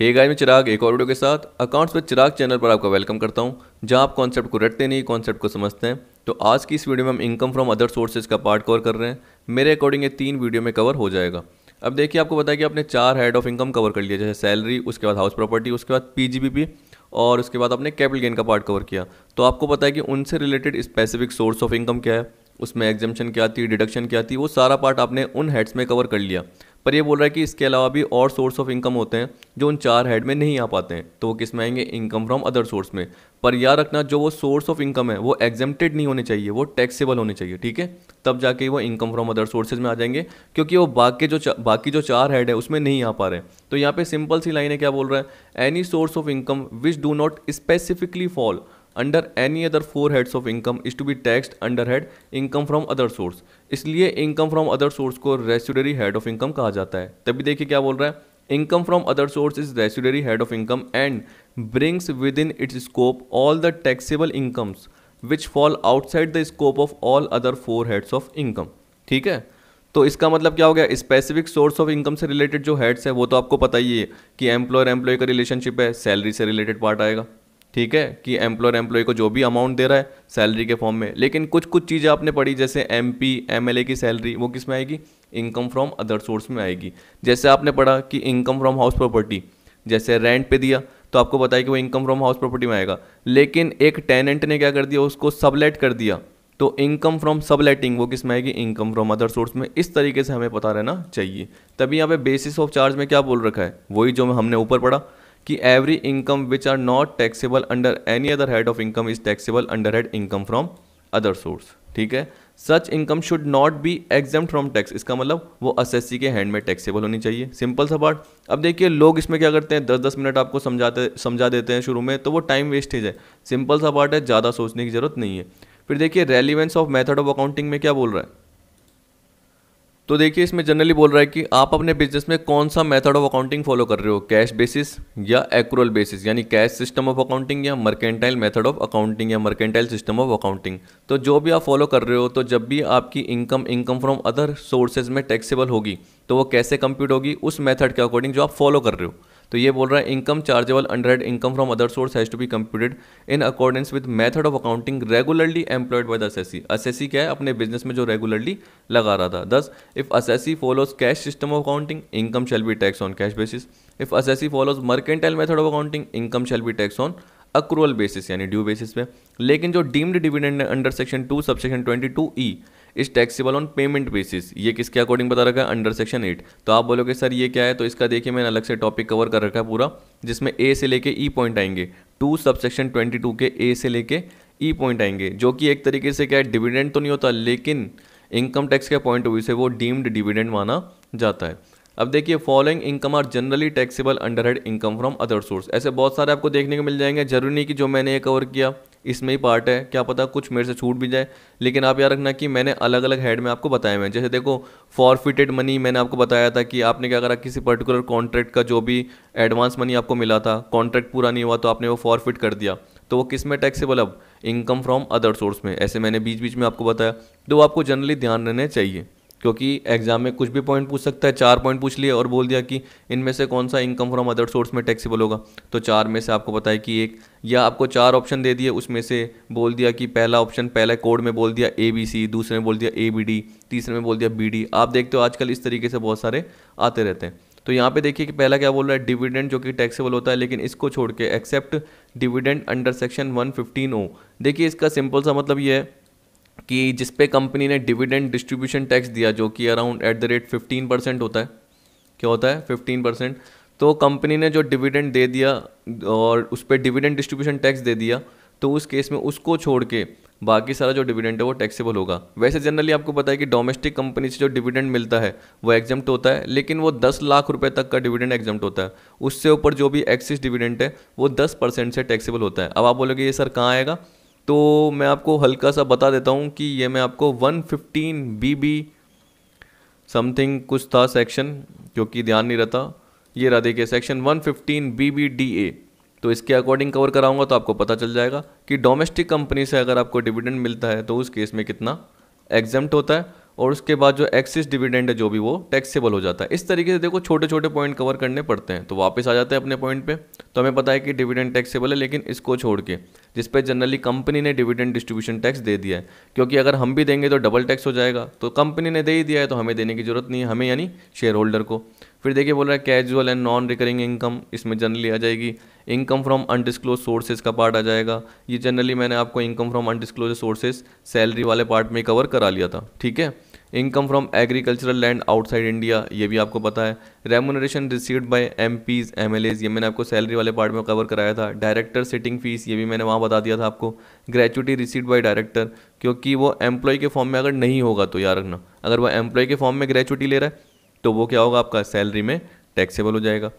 Hey guys मैं चिराग एक और वीडियो के साथ अकाउंट्स पर चिराग चैनल पर आपका वेलकम करता हूं जहां आप कॉन्सेप्ट को रटते नहीं कॉन्सेप्ट को समझते हैं तो आज की इस वीडियो में हम इनकम फ्रॉम अदर सोर्सेज का पार्ट कवर कर रहे हैं मेरे अकॉर्डिंग ये तीन वीडियो में कवर हो जाएगा अब देखिए आपको बताया कि आपने चार हेड ऑफ इनकम कवर कर लिया जैसे सैलरी उसके बाद हाउस प्रॉपर्टी उसके बाद पी और उसके बाद आपने कैपिटल गेन का पार्ट कवर किया तो आपको पता है कि उनसे related specific source of income क्या है उसमें एग्जामेशन क्या है डिडक्शन क्या थी वो सारा पार्ट आपने उन हेड्स में कवर कर लिया पर ये बोल रहा है कि इसके अलावा भी और सोर्स ऑफ इनकम होते हैं जो उन चार हेड में नहीं आ पाते हैं तो वो किस में आएंगे इनकम फ्रॉम अदर सोर्स में पर याद रखना जो वो सोर्स ऑफ इनकम है वो एग्जेम्प्टेड नहीं होने चाहिए वो टैक्सेबल होने चाहिए ठीक है तब जाके वो इनकम फ्रॉम अदर सोर्सेज में आ जाएंगे क्योंकि वो बाकी जो बाकी जो चार हेड है उसमें नहीं आ पा रहे तो यहाँ पे सिंपल सी लाइन है क्या बोल रहा है any source of income which do not specifically fall under any other four heads of income is to be taxed under head income from other source इसलिए इनकम फ्रॉम अदर सोर्स को residuary head of income कहा जाता है तभी देखिए क्या बोल रहा है income from other source is residuary head of income and brings within its scope all the taxable incomes which fall outside the scope of all other four heads of income ठीक है तो इसका मतलब क्या हो गया specific source of income से related जो हेड्स है वो तो आपको पता ही है कि एम्प्लॉयर एम्प्लॉय का रिलेशनशिप है सैलरी से रिलेटेड पार्ट आएगा ठीक है कि एम्प्लॉयर एम्प्लॉय को जो भी अमाउंट दे रहा है सैलरी के फॉर्म में लेकिन कुछ कुछ चीज़ें आपने पढ़ी जैसे M P M L A की सैलरी वो किस में आएगी इनकम फ्रॉम अदर सोर्स में आएगी जैसे आपने पढ़ा कि इनकम फ्रॉम हाउस प्रॉपर्टी जैसे रेंट पे दिया तो आपको बताया कि वो इनकम फ्रॉम हाउस प्रॉपर्टी में आएगा लेकिन एक टेनेंट ने क्या कर दिया उसको सबलेट कर दिया तो इनकम फ्रॉम सबलेटिंग वो किस में आएगी इनकम फ्रॉम अदर सोर्स में इस तरीके से हमें पता रहना चाहिए तभी यहाँ पे बेसिस ऑफ चार्ज में क्या बोल रखा है वही जो हमने ऊपर पढ़ा कि every income which are not taxable under any other head of income is taxable under head income from other source ठीक है such income should not be exempt from tax इसका मतलब वो एस एस सी के hand में taxable होनी चाहिए simple सा पार्ट अब देखिए लोग इसमें क्या करते हैं दस दस मिनट आपको समझाते समझा देते हैं शुरू में तो वो टाइम वेस्टेज है सिंपल सा पार्ट है ज़्यादा सोचने की ज़रूरत नहीं है फिर देखिए relevance of method of accounting में क्या बोल रहा है तो देखिए इसमें जनरली बोल रहा है कि आप अपने बिजनेस में कौन सा मेथड ऑफ अकाउंटिंग फॉलो कर रहे हो कैश बेसिस या एक्रोल बेसिस यानी कैश सिस्टम ऑफ अकाउंटिंग या मर्केंटाइल मेथड ऑफ अकाउंटिंग या मर्केंटाइल सिस्टम ऑफ अकाउंटिंग तो जो भी आप फॉलो कर रहे हो तो जब भी आपकी income income from other sources में टैक्सेबल होगी तो वो कैसे कंप्यूट होगी उस मेथड के अकॉर्डिंग जो आप फॉलो कर रहे हो तो ये बोल रहा है income chargeable under income from other source has to be computed in accordance with method of accounting regularly employed by the assessee assessee क्या है अपने बिजनेस में जो रेगुलरली लगा रहा था दस if assessee follows cash system of accounting income shall be tax on cash basis if assessee follows mercantile method of accounting income shall be tax on accrual basis यानी ड्यू बेसिस पे लेकिन जो deemed dividend under section two subsection twenty two E is taxable on payment basis ये किसके according बता रखा है under section eight तो आप बोलोगे सर ये क्या है तो इसका देखिए मैंने अलग से टॉपिक कवर कर रखा है पूरा जिसमें ए से लेके ई e पॉइंट आएंगे two sub section twenty two के ए से लेके ई e पॉइंट आएंगे जो कि एक तरीके से क्या है डिविडेंड तो नहीं होता लेकिन इनकम टैक्स के पॉइंट ऑफ व्यू से वो डीम्ड डिविडेंड माना जाता है अब देखिए following income are generally taxable under head income from other source ऐसे बहुत सारे आपको देखने को मिल जाएंगे जरूरी नहीं कि जो मैंने ये कवर किया इसमें ही पार्ट है क्या पता कुछ मेरे से छूट भी जाए लेकिन आप याद रखना कि मैंने अलग अलग हेड में आपको बताए हुए हैं जैसे देखो फॉरफिटेड मनी मैंने आपको बताया था कि आपने क्या करा किसी पर्टिकुलर कॉन्ट्रैक्ट का जो भी एडवांस मनी आपको मिला था कॉन्ट्रैक्ट पूरा नहीं हुआ तो आपने वो फॉरफिट कर दिया तो वो किस में टैक्सेबल अब इनकम फ्रॉम अदर सोर्स में ऐसे मैंने बीच बीच में आपको बताया तो आपको जनरली ध्यान रहने चाहिए क्योंकि एग्ज़ाम में कुछ भी पॉइंट पूछ सकता है चार पॉइंट पूछ लिए और बोल दिया कि इनमें से कौन सा इनकम फ्रॉम अदर सोर्स में टैक्सीबल होगा तो चार में से आपको बताया कि एक या आपको चार ऑप्शन दे दिए उसमें से बोल दिया कि पहला ऑप्शन पहले कोड में बोल दिया ए बी सी दूसरे में बोल दिया ए बी डी तीसरे में बोल दिया बी डी आप देखते हो आजकल इस तरीके से बहुत सारे आते रहते हैं तो यहाँ पे देखिए कि पहला क्या बोल रहा है डिविडेंड जो कि टैक्सेबल होता है लेकिन इसको छोड़ के except dividend under section 115 O देखिए इसका सिंपल सा मतलब ये है कि जिस पे कंपनी ने डिविडेंड डिस्ट्रीब्यूशन टैक्स दिया जो कि around at the rate fifteen percent होता है क्या होता है फिफ्टीन परसेंट तो कंपनी ने जो डिविडेंड दे दिया और उस पर डिविडेंड डिस्ट्रीब्यूशन टैक्स दे दिया तो उस केस में उसको छोड़ के बाकी सारा जो डिविडेंड है वो टैक्सेबल होगा वैसे जनरली आपको पता है कि डोमेस्टिक कंपनी से जो डिविडेंड मिलता है वो एग्जम्प्ट होता है लेकिन वो दस लाख रुपए तक का डिविडेंड एग्जम्प्ट होता है उससे ऊपर जो भी एक्सिस डिविडेंड है वो दस परसेंट से टैक्सेबल होता है अब आप बोलोगे ये सर कहाँ आएगा तो मैं आपको हल्का सा बता देता हूँ कि ये मैं आपको 115 बीबी समथिंग कुछ था सेक्शन क्योंकि ध्यान नहीं रहता ये रहा देखिए सेक्शन 115 बीबीडीए तो इसके अकॉर्डिंग कवर कराऊंगा तो आपको पता चल जाएगा कि डोमेस्टिक कंपनी से अगर आपको डिविडेंड मिलता है तो उस केस में कितना एग्जेम्प्ट होता है और उसके बाद जो एक्सिस डिविडेंड है जो भी वो टैक्सेबल हो जाता है इस तरीके से देखो छोटे छोटे पॉइंट कवर करने पड़ते हैं तो वापस आ जाते हैं अपने पॉइंट पे तो हमें पता है कि डिविडेंड टैक्सेबल है लेकिन इसको छोड़ के जिस पर जनरली कंपनी ने डिविडेंड डिस्ट्रीब्यूशन टैक्स दे दिया है क्योंकि अगर हम भी देंगे तो डबल टैक्स हो जाएगा तो कंपनी ने दे ही दिया है तो हमें देने की जरूरत नहीं है हमें यानी शेयर होल्डर को फिर देखिए बोल रहा है casual and non recurring income इसमें जनरली आ जाएगी इनकम फ्रॉम अनडिस्क्लोज सोर्सेज का पार्ट आ जाएगा ये जनरली मैंने आपको income from undisclosed sources salary वाले पार्ट में कवर करा लिया था ठीक है income from agricultural land outside India ये भी आपको पता है remuneration received by M Ps M L As ये मैंने आपको सैलरी वाले पार्ट में कवर कराया था डायरेक्टर सिटिंग फीस ये भी मैंने वहाँ बता दिया था आपको ग्रेचुटी रिसीव्ड बाय डायरेक्टर क्योंकि वो एम्प्लॉय के फॉर्म में अगर नहीं होगा तो याद रखना अगर वो एम्प्लॉय के फॉर्म में ग्रेचुटी ले रहा है तो वो क्या होगा आपका सैलरी में टैक्सेबल हो जाएगा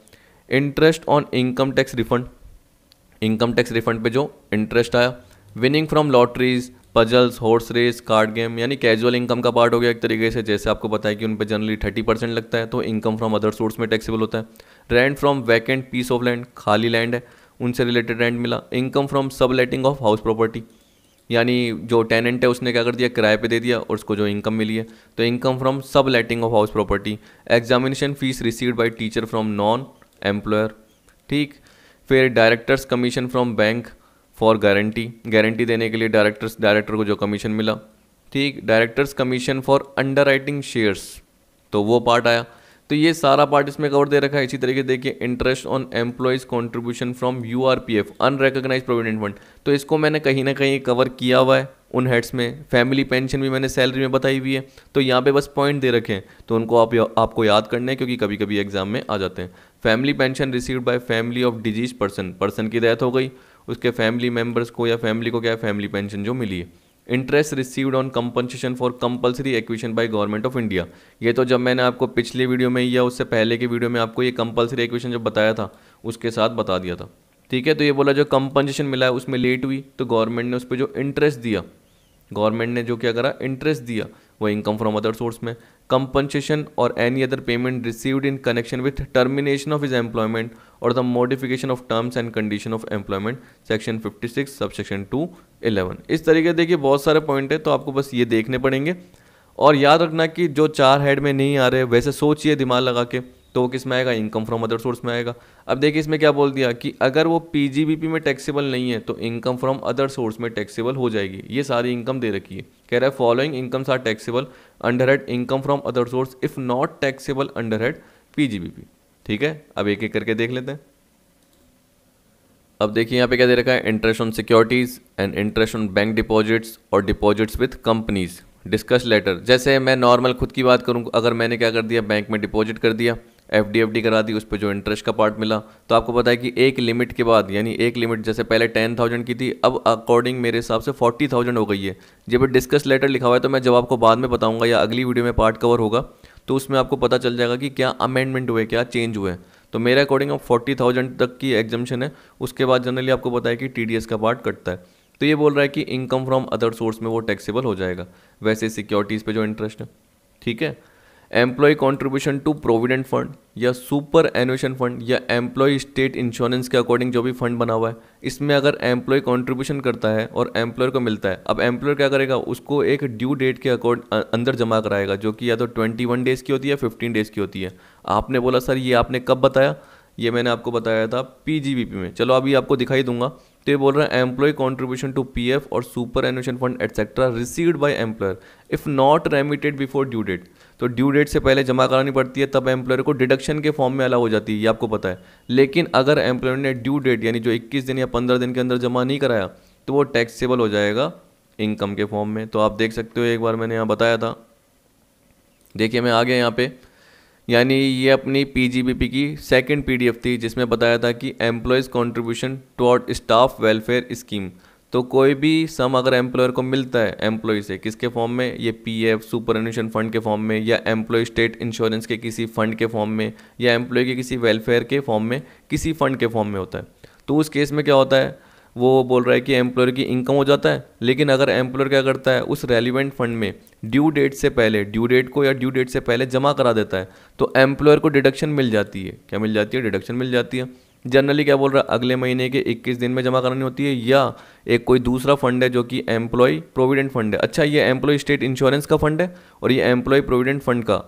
interest on income tax refund income tax refund पे जो इंटरेस्ट आया winning from lotteries puzzles horse race card game यानी कैजुअल इनकम का पार्ट हो गया एक तरीके से जैसे आपको पता है कि उन पर जनरली थर्टी परसेंट लगता है तो इनकम फ्रॉम अदर सोर्स में टैक्सेबल होता है rent from vacant piece of land खाली लैंड है उनसे रिलेटेड रेंट मिला income from sub letting of house property यानी जो टेनेंट है उसने क्या कर दिया किराए पे दे दिया और उसको जो इनकम मिली है तो income from sub letting of house property examination fees received by teacher from non employer ठीक फिर directors commission from bank for guarantee guarantee देने के लिए डायरेक्टर्स डायरेक्टर को जो कमीशन मिला ठीक directors commission for under writing shares तो वो पार्ट आया तो ये सारा पार्ट इसमें कवर दे रखा है इसी तरीके देखिए interest on employees contribution from U R P F unrecognised provident fund तो इसको मैंने कहीं ना कहीं कवर किया हुआ है उन हेड्स में फैमिली पेंशन भी मैंने सैलरी में बताई हुई है तो यहाँ पे बस पॉइंट दे रखे हैं तो उनको आप या, आपको याद करने हैं क्योंकि कभी कभी एग्जाम में आ जाते हैं family pension received by family of deceased person person की डेथ हो गई उसके फैमिली मेम्बर्स को या फैमिली को क्या है फैमिली पेंशन जो मिली है interest received on compensation for compulsory acquisition by government of India ये तो जब मैंने आपको पिछले वीडियो में या उससे पहले के वीडियो में आपको ये कंपलसरी एक्विशन जब बताया था उसके साथ बता दिया था ठीक है तो ये बोला जो कंपनसेशन मिला है उसमें लेट हुई तो गवर्नमेंट ने उस पर जो इंटरेस्ट दिया गवर्नमेंट ने जो क्या करा इंटरेस्ट दिया वो इनकम फ्रॉम अदर सोर्स में कंपनसेशन और any other payment received in connection with termination of his employment और the modification of terms and condition of employment section 56 six sub section two eleven इस तरीके देखिए बहुत सारे पॉइंट है तो आपको बस ये देखने पड़ेंगे और याद रखना कि जो चार हेड में नहीं आ रहे वैसे सोचिए दिमाग लगा के तो वो किस में आएगा इनकम फ्रॉम अदर सोर्स में आएगा अब देखिए इसमें क्या बोल दिया कि अगर वो पी में टैक्सेबल नहीं है तो इनकम फ्रॉम अदर सोर्स में टैक्सेबल हो जाएगी ये सारी इनकम दे रखी है कह रहा है following incomes are taxable under head income from other source if not taxable under head PGBP ठीक है अब एक एक करके देख लेते हैं अब देखिए यहाँ पे क्या दे रखा है interest on securities and interest on bank deposits और deposits with companies discuss later जैसे मैं नॉर्मल खुद की बात करूँ अगर मैंने क्या कर दिया बैंक में डिपॉजिट कर दिया एफ डी एफ डी करा दी उस पर जो इंटरेस्ट का पार्ट मिला तो आपको पता है कि एक लिमिट के बाद यानी एक लिमिट जैसे पहले टेन थाउजेंड की थी अब अकॉर्डिंग मेरे हिसाब से फोर्टी थाउजेंड हो गई है जब डिस्कस लेटर लिखा हुआ है तो मैं जब आपको बाद में बताऊँगा या अगली वीडियो में पार्ट कवर होगा तो उसमें आपको पता चल जाएगा कि क्या अमेंडमेंट हुए क्या चेंज हुए तो मेरे अकॉर्डिंग अब फोर्टी थाउजेंड तक की एग्जामेशन है उसके बाद जनरली आपको पता है कि टी का पार्ट कटता है तो ये बोल रहा है कि इनकम फ्रॉम अदर सोर्स में वो टैक्सेबल हो जाएगा वैसे सिक्योरिटीज़ पे जो इंटरेस्ट है ठीक है employee contribution to provident fund या सुपर एनुएशन फंड या एम्प्लॉय स्टेट इंश्योरेंस के अकॉर्डिंग जो भी फंड बना हुआ है इसमें अगर एम्प्लॉय कॉन्ट्रीब्यूशन करता है और एम्प्लॉयर को मिलता है अब एम्प्लॉयर क्या करेगा उसको एक ड्यू डेट के अकॉर्ड अंदर जमा कराएगा जो कि या तो ट्वेंटी वन डेज़ की होती है फिफ्टीन डेज़ की होती है आपने बोला सर ये आपने कब बताया ये मैंने आपको बताया था पी में चलो अभी आपको दिखाई दूंगा तो ये बोल रहे हैं employee contribution to P F और superannuation fund etcetera received by employer if not remitted before due date तो ड्यू डेट से पहले जमा करानी पड़ती है तब एम्प्लॉयर को डिडक्शन के फॉर्म में अलाउ हो जाती है ये आपको पता है लेकिन अगर एम्प्लॉयर ने ड्यू डेट यानी जो इक्कीस दिन या पंद्रह दिन के अंदर जमा नहीं कराया तो वो टैक्सेबल हो जाएगा इनकम के फॉर्म में तो आप देख सकते हो एक बार मैंने यहाँ बताया था देखिए मैं आ गया यहाँ पर यानी ये अपनी पीजीबीपी की सेकंड पीडीएफ थी जिसमें बताया था कि employees contribution toward staff welfare scheme तो कोई भी सम अगर एम्प्लॉयर को मिलता है एम्प्लॉय से किसके फॉर्म में ये P F superannuation fund के फॉर्म में या एम्प्लॉय स्टेट इंश्योरेंस के किसी फंड के फॉर्म में या एम्प्लॉय के किसी वेलफेयर के फॉर्म में किसी फंड के फॉर्म में होता है तो उस केस में क्या होता है वो बोल रहा है कि एम्प्लॉयर की इनकम हो जाता है लेकिन अगर एम्प्लॉयर क्या करता है उस रेलिवेंट फंड में ड्यू डेट से पहले ड्यू डेट को या ड्यू डेट से पहले जमा करा देता है तो एम्प्लॉयर को डिडक्शन मिल जाती है क्या मिल जाती है डिडक्शन मिल जाती है जनरली क्या बोल रहा है अगले महीने के 21 दिन में जमा करानी होती है या एक कोई दूसरा फंड है जो कि एम्प्लॉय प्रोविडेंट फंड है अच्छा ये एम्प्लॉय स्टेट इंश्योरेंस का फंड है और ये एम्प्लॉय प्रोविडेंट फंड का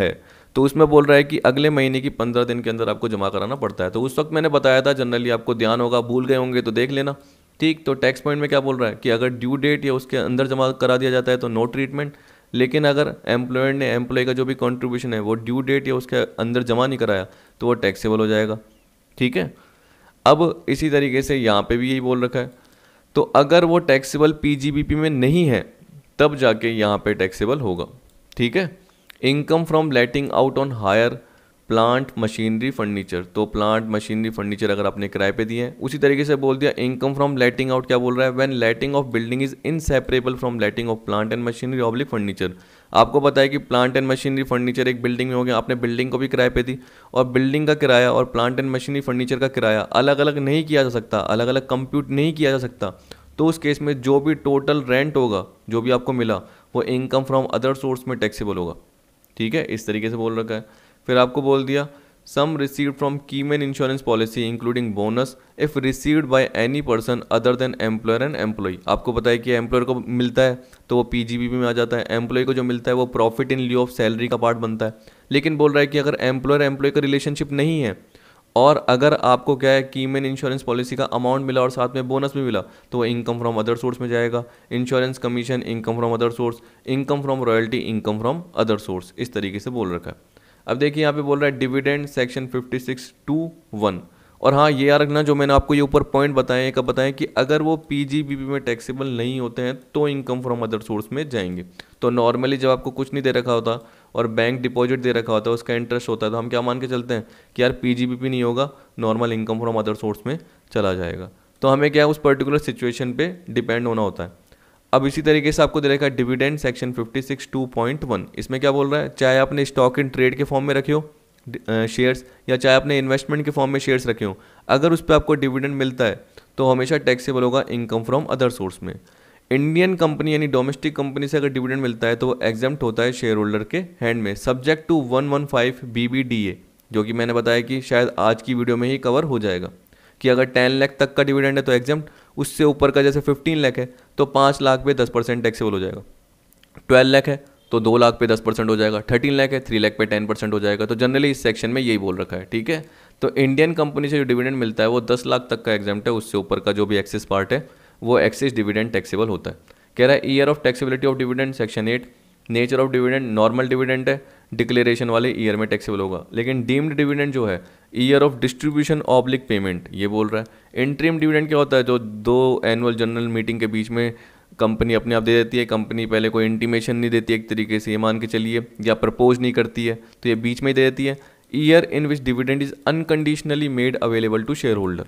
है तो उसमें बोल रहा है कि अगले महीने की पंद्रह दिन के अंदर आपको जमा कराना पड़ता है तो उस वक्त मैंने बताया था जनरली आपको ध्यान होगा भूल गए होंगे तो देख लेना ठीक तो टैक्स पॉइंट में क्या बोल रहा है कि अगर ड्यू डेट या उसके अंदर जमा करा दिया जाता है तो नो ट्रीटमेंट लेकिन अगर एम्प्लॉयर ने एम्प्लॉय का जो भी कॉन्ट्रीब्यूशन है वो ड्यू डेट या उसके अंदर जमा नहीं कराया तो वो टैक्सेबल हो जाएगा ठीक है अब इसी तरीके से यहाँ पे भी यही बोल रखा है तो अगर वो टैक्सेबल पीजीबीपी में नहीं है तब जाके यहाँ पे टैक्सेबल होगा ठीक है income from letting out on hire plant machinery furniture तो प्लांट मशीनरी फर्नीचर अगर आपने किराए पे दिए हैं उसी तरीके से बोल दिया इनकम फ्रॉम लेटिंग आउट क्या बोल रहा है when letting of building is inseparable from letting of plant and machinery oblique furniture आपको पता है कि प्लांट एंड मशीनरी फर्नीचर एक बिल्डिंग में हो गया आपने बिल्डिंग को भी किराए पे दी और बिल्डिंग का किराया और प्लांट एंड मशीनरी फर्नीचर का किराया अलग अलग नहीं किया जा सकता अलग अलग कंप्यूट नहीं किया जा सकता तो उस केस में जो भी टोटल रेंट होगा जो भी आपको मिला वो इनकम फ्रॉम अदर सोर्स में टैक्सेबल होगा ठीक है इस तरीके से बोल रखा है फिर आपको बोल दिया sum received from keyman insurance policy including bonus if received by any person other than employer and employee आपको पता है कि एम्प्लॉयर को मिलता है तो वो बी में आ जाता है एम्प्लॉय को जो मिलता है वो profit in lieu of salary का पार्ट बनता है लेकिन बोल रहा है कि अगर एम्प्लॉयर एम्प्लॉय का रिलेशनशिप नहीं है और अगर आपको क्या है कीमेन इंश्योरेंस पॉलिसी का अमाउंट मिला और साथ में बोनस भी मिला तो वो इनकम फ्रॉम अदर सोर्स में जाएगा insurance commission income from other source income from royalty income from other source इस तरीके से बोल रखा है अब देखिए यहाँ पे बोल रहा है dividend section fifty six two one और हाँ ये याद रखना जो मैंने आपको ये ऊपर पॉइंट बताए कब बताएं कि अगर वो पी में टैक्सेबल नहीं होते हैं तो इनकम फ्रॉम अदर सोर्स में जाएंगे तो नॉर्मली जब आपको कुछ नहीं दे रखा होता और बैंक डिपॉजिट दे रखा होता है उसका इंटरेस्ट होता है तो हम क्या मान के चलते हैं कि यार पी नहीं होगा normal income from other source में चला जाएगा तो हमें क्या है उस पर्टिकुलर सिचुएशन पे डिपेंड होना होता है अब इसी तरीके से आपको दे रखा है डिविडेंड सेक्शन पॉइंट वन इसमें क्या बोल रहा है चाहे आपने स्टॉक इन ट्रेड के फॉर्म में रखे हो शेयर्स या चाहे आपने इन्वेस्टमेंट के फॉर्म में शेयर्स रखे हो अगर उस पर आपको डिविडेंड मिलता है तो हमेशा टैक्सेबल होगा इनकम फ्रॉम अदर सोर्स में इंडियन कंपनी यानी डोमेस्टिक कंपनी से अगर डिविडेंड मिलता है तो वो एग्जाम्ट होता है शेयर होल्डर के हैंड में subject to one one five B B D A जो कि मैंने बताया कि शायद आज की वीडियो में ही कवर हो जाएगा कि अगर टेन लाख तक का डिविडेंड है तो एग्जाम उससे ऊपर का जैसे फिफ्टीन लाख है तो पाँच लाख पे दस परसेंट टैक्सेबल हो जाएगा ट्वेल्व लाख है तो दो लाख पे दस परसेंट हो जाएगा थर्टीन लाख है थ्री लाख पे टेन परसेंट हो जाएगा तो जनरली इस सेक्शन में यही बोल रखा है ठीक है तो इंडियन कंपनी से जो डिविडेंड मिलता है वो दस लाख तक का एग्जाम है उससे ऊपर का जो भी एक्सेस पार्ट है वो एक्सिस डिविडेंड टैक्सेबल होता है कह रहा है year of taxability of dividend section eight nature of dividend normal dividend है डिक्लेरेशन वाले ईयर में टैक्सेबल होगा लेकिन डीम्ड डिविडेंड जो है year of distribution oblique payment ये बोल रहा है इंट्रीम डिविडेंड क्या होता है जो दो एनुअल जनरल मीटिंग के बीच में कंपनी अपने आप दे देती है कंपनी पहले कोई इंटीमेशन नहीं देती एक तरीके से ये मान के चलिए या प्रपोज नहीं करती है तो ये बीच में ही दे देती है year in which dividend is unconditionally made available to share holder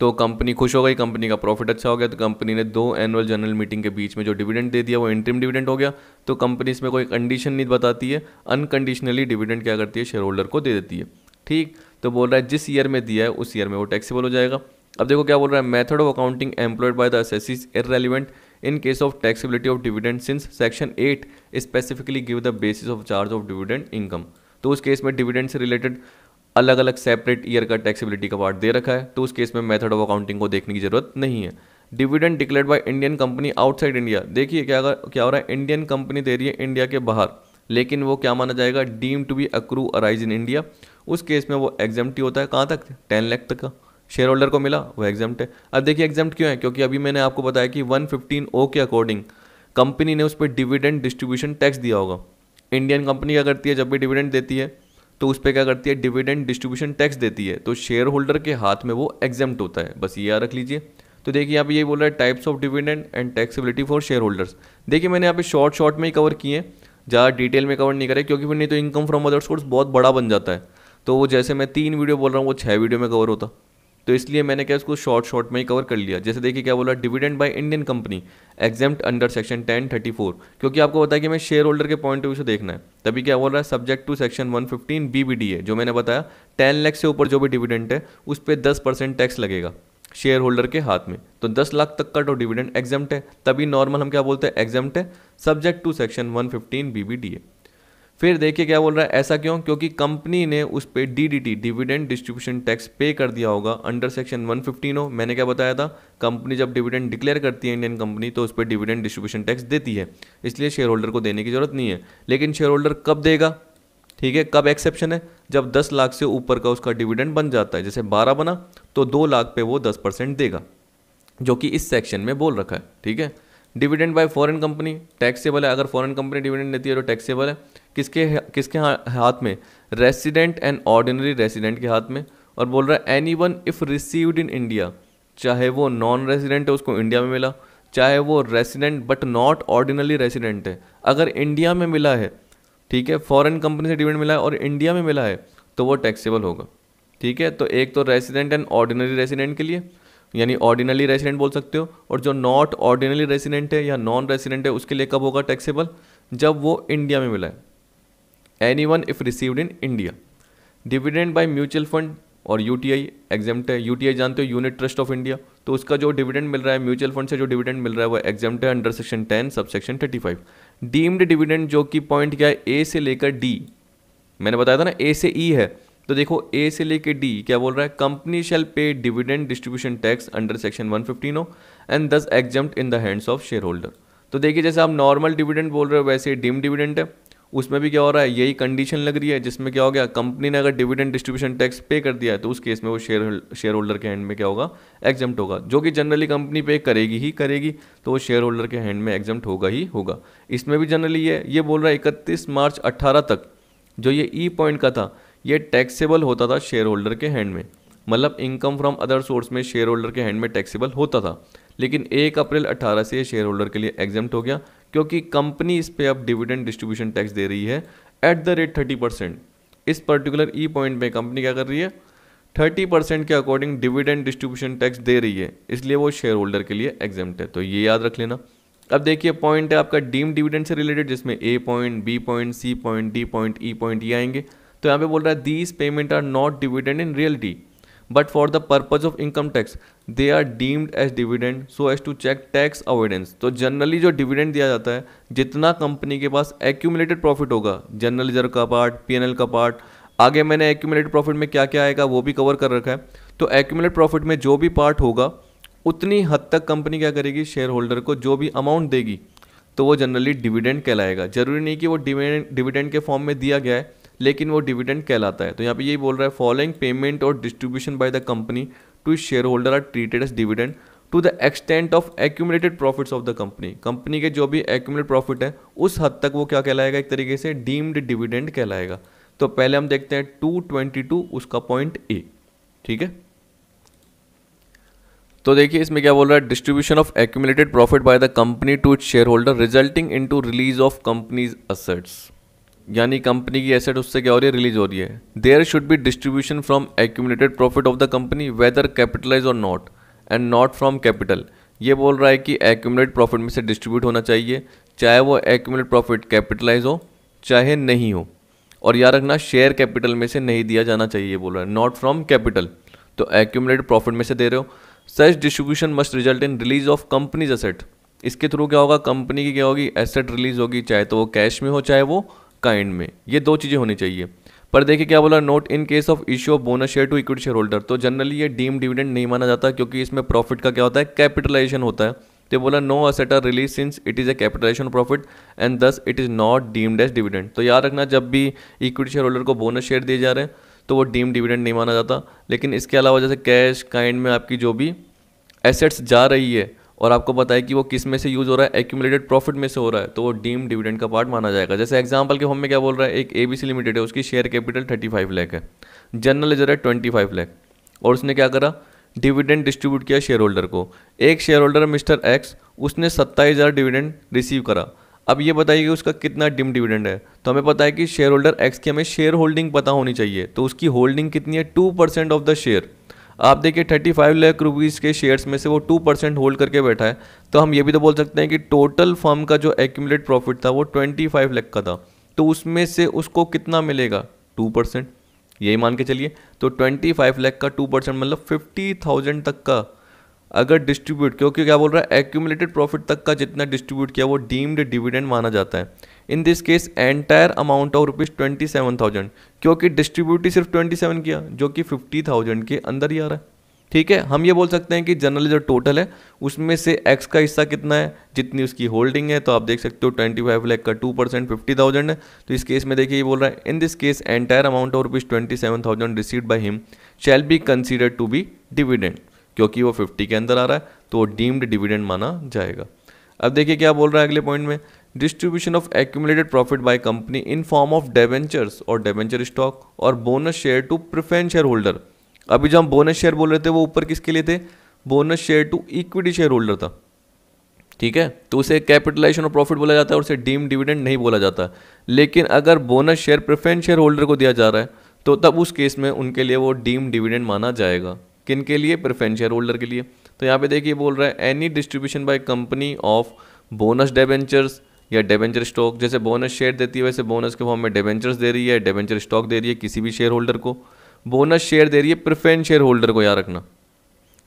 तो कंपनी खुश हो गई कंपनी का प्रॉफिट अच्छा हो गया तो कंपनी ने दो एनुअल जनरल मीटिंग के बीच में जो डिविडेंड दे दिया वो इंटरम डिविडेंड हो गया तो कंपनी इसमें कोई कंडीशन नहीं बताती है अनकंडीशनली डिविडेंड क्या करती है शेयर होल्डर को दे देती है ठीक तो बोल रहा है जिस ईयर में दिया है उस ईयर में वो टैक्सीबल हो जाएगा अब देखो क्या बोल रहा है method of accounting employed by the assessee is irrelevant in case of taxability of dividend since section eight specifically give the basis of charge of dividend income तो उस केस में डिविडेंड से रिलेटेड अलग अलग सेपरेट ईयर का taxability का part दे रखा है तो उस केस में मेथड ऑफ अकाउंटिंग को देखने की जरूरत नहीं है dividend declared by Indian company outside India देखिए क्या क्या हो रहा है इंडियन कंपनी दे रही है इंडिया के बाहर लेकिन वो क्या माना जाएगा deem to be accrue arise in India उस केस में वो एग्जाम्प्ट होता है कहाँ तक टेन लैख तक का शेयर होल्डर को मिला वो एग्जाम्प्ट है अब देखिए एग्जाम्प्ट क्यों है क्योंकि अभी मैंने आपको बताया कि वन फिफ्टीन ओ के अकॉर्डिंग कंपनी ने उस पर डिविडेंड डिस्ट्रीब्यूशन टैक्स दिया होगा इंडियन कंपनी क्या करती है जब भी डिविडेंड देती है तो उस पर क्या करती है डिविडेंड डिस्ट्रीब्यूशन टैक्स देती है तो शेयर होल्डर के हाथ में वो एग्जेम्ट होता है बस ये याद रख लीजिए तो देखिए यहाँ पे ये बोल रहा है types of dividend and taxability for share holders देखिए मैंने यहाँ पे शॉर्ट शॉर्ट में ही कवर किए ज़्यादा डिटेल में कवर नहीं करे क्योंकि फिर नहीं तो इनकम फ्रॉम अदर सोर्स बहुत बड़ा बन जाता है तो वो जैसे मैं तीन वीडियो बोल रहा हूँ वो छः वीडियो में कवर होता तो इसलिए मैंने क्या उसको शॉर्ट शॉर्ट में ही कवर कर लिया जैसे देखिए क्या बोला dividend by Indian company exempt under section ten thirty four क्योंकि आपको बताया कि मैं शेयर होल्डर के पॉइंट ऑफ व्यू से देखना है तभी क्या बोल रहा है subject to section one fifteen B B D जो मैंने बताया टेन लैख से ऊपर जो भी डिविडेंट है उस पर दस परसेंट टैक्स लगेगा शेयर होल्डर के हाथ में तो दस लाख तक का तो डिविडेंड एग्जाम्प्ट है तभी नॉर्मल हम क्या बोलते हैं एग्जाम्प्ट है subject to section D A फिर देखिए क्या बोल रहा है ऐसा क्यों क्योंकि कंपनी ने उस पर D D T dividend distribution tax pay कर दिया होगा अंडर सेक्शन 115 हो मैंने क्या बताया था कंपनी जब डिविडेंड डिक्लेयर करती है इंडियन कंपनी तो उस पर डिविडेंड डिस्ट्रीब्यूशन टैक्स देती है इसलिए शेयर होल्डर को देने की जरूरत नहीं है लेकिन शेयर होल्डर कब देगा ठीक है कब एक्सेप्शन है जब दस लाख से ऊपर का उसका डिविडेंड बन जाता है जैसे बारह बना तो दो लाख पे वो दस परसेंट देगा जो कि इस सेक्शन में बोल रखा है ठीक है dividend by foreign company taxable है अगर फॉरेन कंपनी डिविडेंड देती है तो टैक्सेबल है किसके किसके हाथ में रेसिडेंट एंड ऑर्डिनरी रेसिडेंट के हाथ में और बोल रहा है any one if received in India चाहे वो नॉन रेजिडेंट है उसको इंडिया में मिला चाहे वो resident but not ordinary resident है अगर इंडिया में मिला है ठीक है फॉरेन कंपनी से डिविडेंड मिला है और इंडिया में मिला है तो वो टैक्सेबल होगा ठीक है तो एक तो रेसिडेंट एंड ऑर्डिनरी रेसिडेंट के लिए यानी ऑर्डिनरी रेसिडेंट बोल सकते हो और जो नॉट ऑर्डिनरी रेसिडेंट है या नॉन रेसिडेंट है उसके लिए कब होगा टैक्सेबल जब वो इंडिया में मिला है any one if received in India dividend by mutual fund और यू टी आई एग्जेम्ट है यू टी आई जानते हो यूनिट ट्रस्ट ऑफ इंडिया तो उसका जो डिविडेंड मिल रहा है म्यूचुअल फंड से जो डिविडेंड मिल रहा है वो एग्जेम्ट है under section ten sub section thirty five deemed dividend जो कि पॉइंट क्या है ए से लेकर डी मैंने बताया था ना ए से ई e है तो देखो ए से लेकर डी क्या बोल रहा है company shall pay dividend distribution tax under section one fifteen O and thus exempt in the hands of share holder तो देखिए जैसे आप नॉर्मल डिविडेंड बोल रहे हो वैसे डीम डिविडेंड है उसमें भी क्या हो रहा है यही कंडीशन लग रही है जिसमें क्या हो गया कंपनी ने अगर डिविडेंड डिस्ट्रीब्यूशन टैक्स पे कर दिया है तो उस केस में वो शेयर शेयर होल्डर के हैंड में क्या होगा एग्जम्प्ट होगा जो कि जनरली कंपनी पे करेगी ही करेगी तो वो शेयर होल्डर के हैंड में एग्जम्प्ट होगा ही होगा इसमें भी जनरली ये ये बोल रहा है इकतीस मार्च अट्ठारह तक जो ये ई e पॉइंट का था ये टैक्सेबल होता था शेयर होल्डर के हैंड में मतलब इनकम फ्रॉम अदर सोर्स में शेयर होल्डर के हैंड में टैक्सेबल होता था लेकिन एक अप्रैल 18 से शेयर होल्डर के लिए एग्जाम्ट हो गया क्योंकि कंपनी इस पर अब डिविडेंड डिस्ट्रीब्यूशन टैक्स दे रही है at the rate thirty percent इस पर्टिकुलर ई पॉइंट में कंपनी क्या कर रही है थर्टी परसेंट के अकॉर्डिंग डिविडेंड डिस्ट्रीब्यूशन टैक्स दे रही है इसलिए वो शेयर होल्डर के लिए एग्जेम्ट है तो ये याद रख लेना अब देखिए पॉइंट है आपका डीम डिविडेंड से रिलेटेड जिसमें A point B point C point D point E point ये आएंगे तो यहाँ पे बोल रहा है these payment are not dividend in reality but for the purpose of income tax they are deemed as dividend so as to check tax avoidance तो generally जो डिविडेंड दिया जाता है जितना कंपनी के पास एक्यूमुलेटेड प्रॉफिट होगा जनरल रिजर्व का पार्ट पी का पार्ट आगे मैंने एक्यूमुलेटेड प्रॉफिट में क्या क्या आएगा वो भी कवर कर रखा है तो एक्यूमुलेट प्रॉफिट में जो भी पार्ट होगा उतनी हद तक कंपनी क्या करेगी शेयर होल्डर को जो भी अमाउंट देगी तो वो जनरली डिविडेंड कहलाएगा जरूरी नहीं कि वो डिविडेंड डिविडेंड के फॉर्म में दिया गया है लेकिन वो डिविडेंड कहलाता है तो यहाँ पे यही बोल रहा है फॉलोइंग पेमेंट और distribution by the company to share holder are treated as dividend to the extent of accumulated profits of the company company के जो भी एक्यूमुलेट प्रॉफिट है उस हद तक वो क्या कहलाएगा एक तरीके से डीम्ड डिविडेंड कहलाएगा तो पहले हम देखते हैं टू ट्वेंटी टू उसका पॉइंट ए ठीक है तो देखिए इसमें क्या बोल रहा है distribution of accumulated profit by the company to it share holder resulting in to release of companies assets यानी कंपनी की एसेट उससे क्या हो रही है रिलीज हो रही है there should be distribution from accumulated profit of the company whether capitalise और not and not from capital ये बोल रहा है कि एक्यूमुलेट प्रॉफिट में से डिस्ट्रीब्यूट होना चाहिए चाहे वो एक्यूमुलेट प्रॉफिट कैपिटलाइज हो चाहे नहीं हो और याद रखना शेयर कैपिटल में से नहीं दिया जाना चाहिए बोल रहा है नॉट फ्रॉम कैपिटल तो एक्यूमुलेट प्रॉफिट में से दे रहे हो such distribution must result in release of companies asset इसके थ्रू क्या होगा कंपनी की क्या होगी एसेट रिलीज होगी चाहे तो वो कैश में हो चाहे वो का एंड में ये दो चीज़ें होनी चाहिए पर देखिए क्या बोला note in case of issue of bonus share to equity share holder तो जनरली ये डीम डिविडेंड नहीं माना जाता क्योंकि इसमें प्रॉफिट का क्या होता है कैपिटलाइजेशन होता है तो बोला no asset are release since it is a capitalisation profit and thus it is not deemed as dividend तो याद रखना जब भी इक्विटी शेयर होल्डर को बोनस शेयर दिए जा रहे हैं तो वो डीम डिविडेंड नहीं माना जाता लेकिन इसके अलावा जैसे कैश काइंड में आपकी जो भी एसेट्स जा रही है और आपको पता है कि वो किस में से यूज़ हो रहा है एक्यूमुलेटेड प्रॉफिट में से हो रहा है तो वो डीम डिविडेंड का पार्ट माना जाएगा जैसे एग्जाम्पल के हम में क्या बोल रहा है एक एबीसी लिमिटेड है उसकी share capital thirty five lakh है जनरल लेजर है ट्वेंटी फाइव लैख और उसने क्या करा डिविडेंड डिस्ट्रीब्यूट किया शेयर होल्डर को एक शेयर होल्डर मिस्टर एक्स उसने सत्ताईस हज़ार डिविडेंड रिसीव करा अब ये बताइए कि उसका कितना डिम डिविडेंड है तो हमें पता है कि शेयर होल्डर एक्स की हमें शेयर होल्डिंग पता होनी चाहिए तो उसकी होल्डिंग कितनी है two percent of the share आप देखिए थर्टी फाइव लाख रुपीज़ के शेयर्स में से वो टू परसेंट होल्ड करके बैठा है तो हम ये भी तो बोल सकते हैं कि टोटल फर्म का जो एक्यूमलेट प्रॉफिट था वो ट्वेंटी फाइव लाख का था तो उसमें से उसको कितना मिलेगा टू परसेंट यही मान के चलिए तो ट्वेंटी फाइव लाख का टू परसेंट मतलब फिफ्टी थाउजेंड तक का अगर डिस्ट्रीब्यूट क्योंकि क्या बोल रहा है एक्यूमलेटेड प्रॉफिट तक का जितना डिस्ट्रीब्यूट किया वो डीम्ड डिविडेंड माना जाता है in this case entire amount of rupees twenty seven thousand क्योंकि डिस्ट्रीब्यूटी सिर्फ ट्वेंटी सेवन किया जो कि फिफ्टी थाउजेंड के अंदर ही आ रहा है ठीक है हम ये बोल सकते हैं कि जनरल जो टोटल है उसमें से एक्स का हिस्सा कितना है जितनी उसकी होल्डिंग है तो आप देख सकते हो ट्वेंटी फाइव लैख का टू परसेंट फिफ्टी थाउजेंड है तो इस केस में देखिए ये बोल रहा है in this case entire amount of rupees twenty seven thousand receive by him shall be consider to be dividend क्योंकि वो फिफ्टी के अंदर आ रहा है तो डीम्ड डिविडेंड माना जाएगा अब देखिए क्या बोल रहा है अगले पॉइंट में distribution of accumulated profit by company in form of debentures और डेवेंचर स्टॉक और bonus share to preference share holder अभी जो हम बोनस शेयर बोल रहे थे वो ऊपर किसके लिए थे bonus share to equity share holder था ठीक है तो उसे कैपिटलाइजेशन और प्रॉफिट बोला जाता है और उसे डीम डिविडेंड नहीं बोला जाता लेकिन अगर bonus share preference share holder को दिया जा रहा है तो तब उस केस में उनके लिए वो डीम डिविडेंड माना जाएगा किन के लिए प्रिफेंस शेयर होल्डर के लिए तो यहाँ पे देखिए बोल रहा है any distribution by company of bonus debentures या डेवेंचर स्टॉक जैसे बोनस शेयर देती है वैसे बोनस के फॉर्म में डेवेंचर्स दे रही है डेवेंचर स्टॉक दे रही है किसी भी शेयर होल्डर को बोनस शेयर दे रही है प्रिफेंस शेयर होल्डर को याद रखना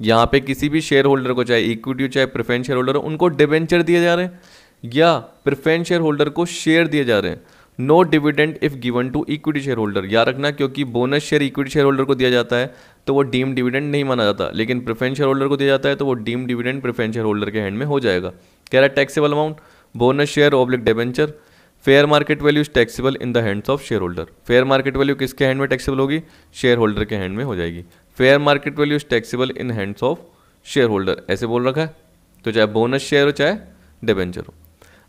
यहाँ पे किसी भी शेयर होल्डर को चाहे इक्विटी चाहे प्रिफेंस शेयर होल्डर हो उनको डिवेंचर दिए जा रहे हैं या प्रिफेंस शेयर होल्डर को शेयर दिए जा रहे हैं no dividend if given to equity share holder याद रखना क्योंकि bonus share equity share holder को दिया जाता है तो वो डीम डिविडेंड नहीं माना जाता लेकिन प्रिफेंस शेयर होल्डर को दिया जाता है तो वो deem dividend preference share holder के हैंड में हो जाएगा कह रहा है taxable amount bonus share oblique debenture fair market value is taxable in the hands of share shareholder fair market value किसके हैंड में टैक्सीबल होगी शेयर होल्डर के हैंड में हो जाएगी fair market value is taxable in hands of share shareholder ऐसे बोल रखा है तो चाहे बोनस शेयर हो चाहे डिबेंचर हो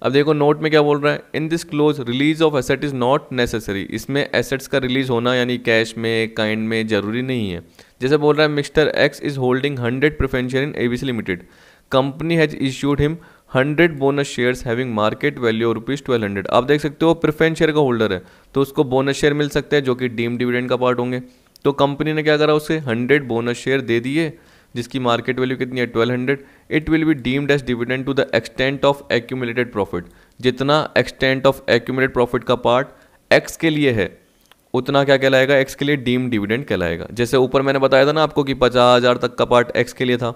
अब देखो नोट में क्या बोल रहा है in this clause release of asset is not necessary इसमें एसेट्स का रिलीज होना यानी कैश में काइंड में जरूरी नहीं है जैसे बोल रहा है mister X is holding hundred preferential in ABC limited company has issued him hundred bonus share having market value rupees twelve hundred आप देख सकते हो प्रिफेंस शेयर का होल्डर है तो उसको बोनस शेयर मिल सकते हैं जो कि डीम डिविडेंड का पार्ट होंगे तो कंपनी ने क्या करा उसे हंड्रेड बोनस शेयर दे दिए जिसकी मार्केट वैल्यू कितनी है twelve hundred it will be deemed as dividend to the extent of accumulated profit जितना एक्सटेंट ऑफ एक्यूमुलेटेड प्रॉफिट का पार्ट एक्स के लिए है उतना क्या कहलाएगा एक्स के लिए डीम डिविडेंड कहलाएगा जैसे ऊपर मैंने बताया था ना आपको कि पचास हज़ार तक का पार्ट एक्स के लिए था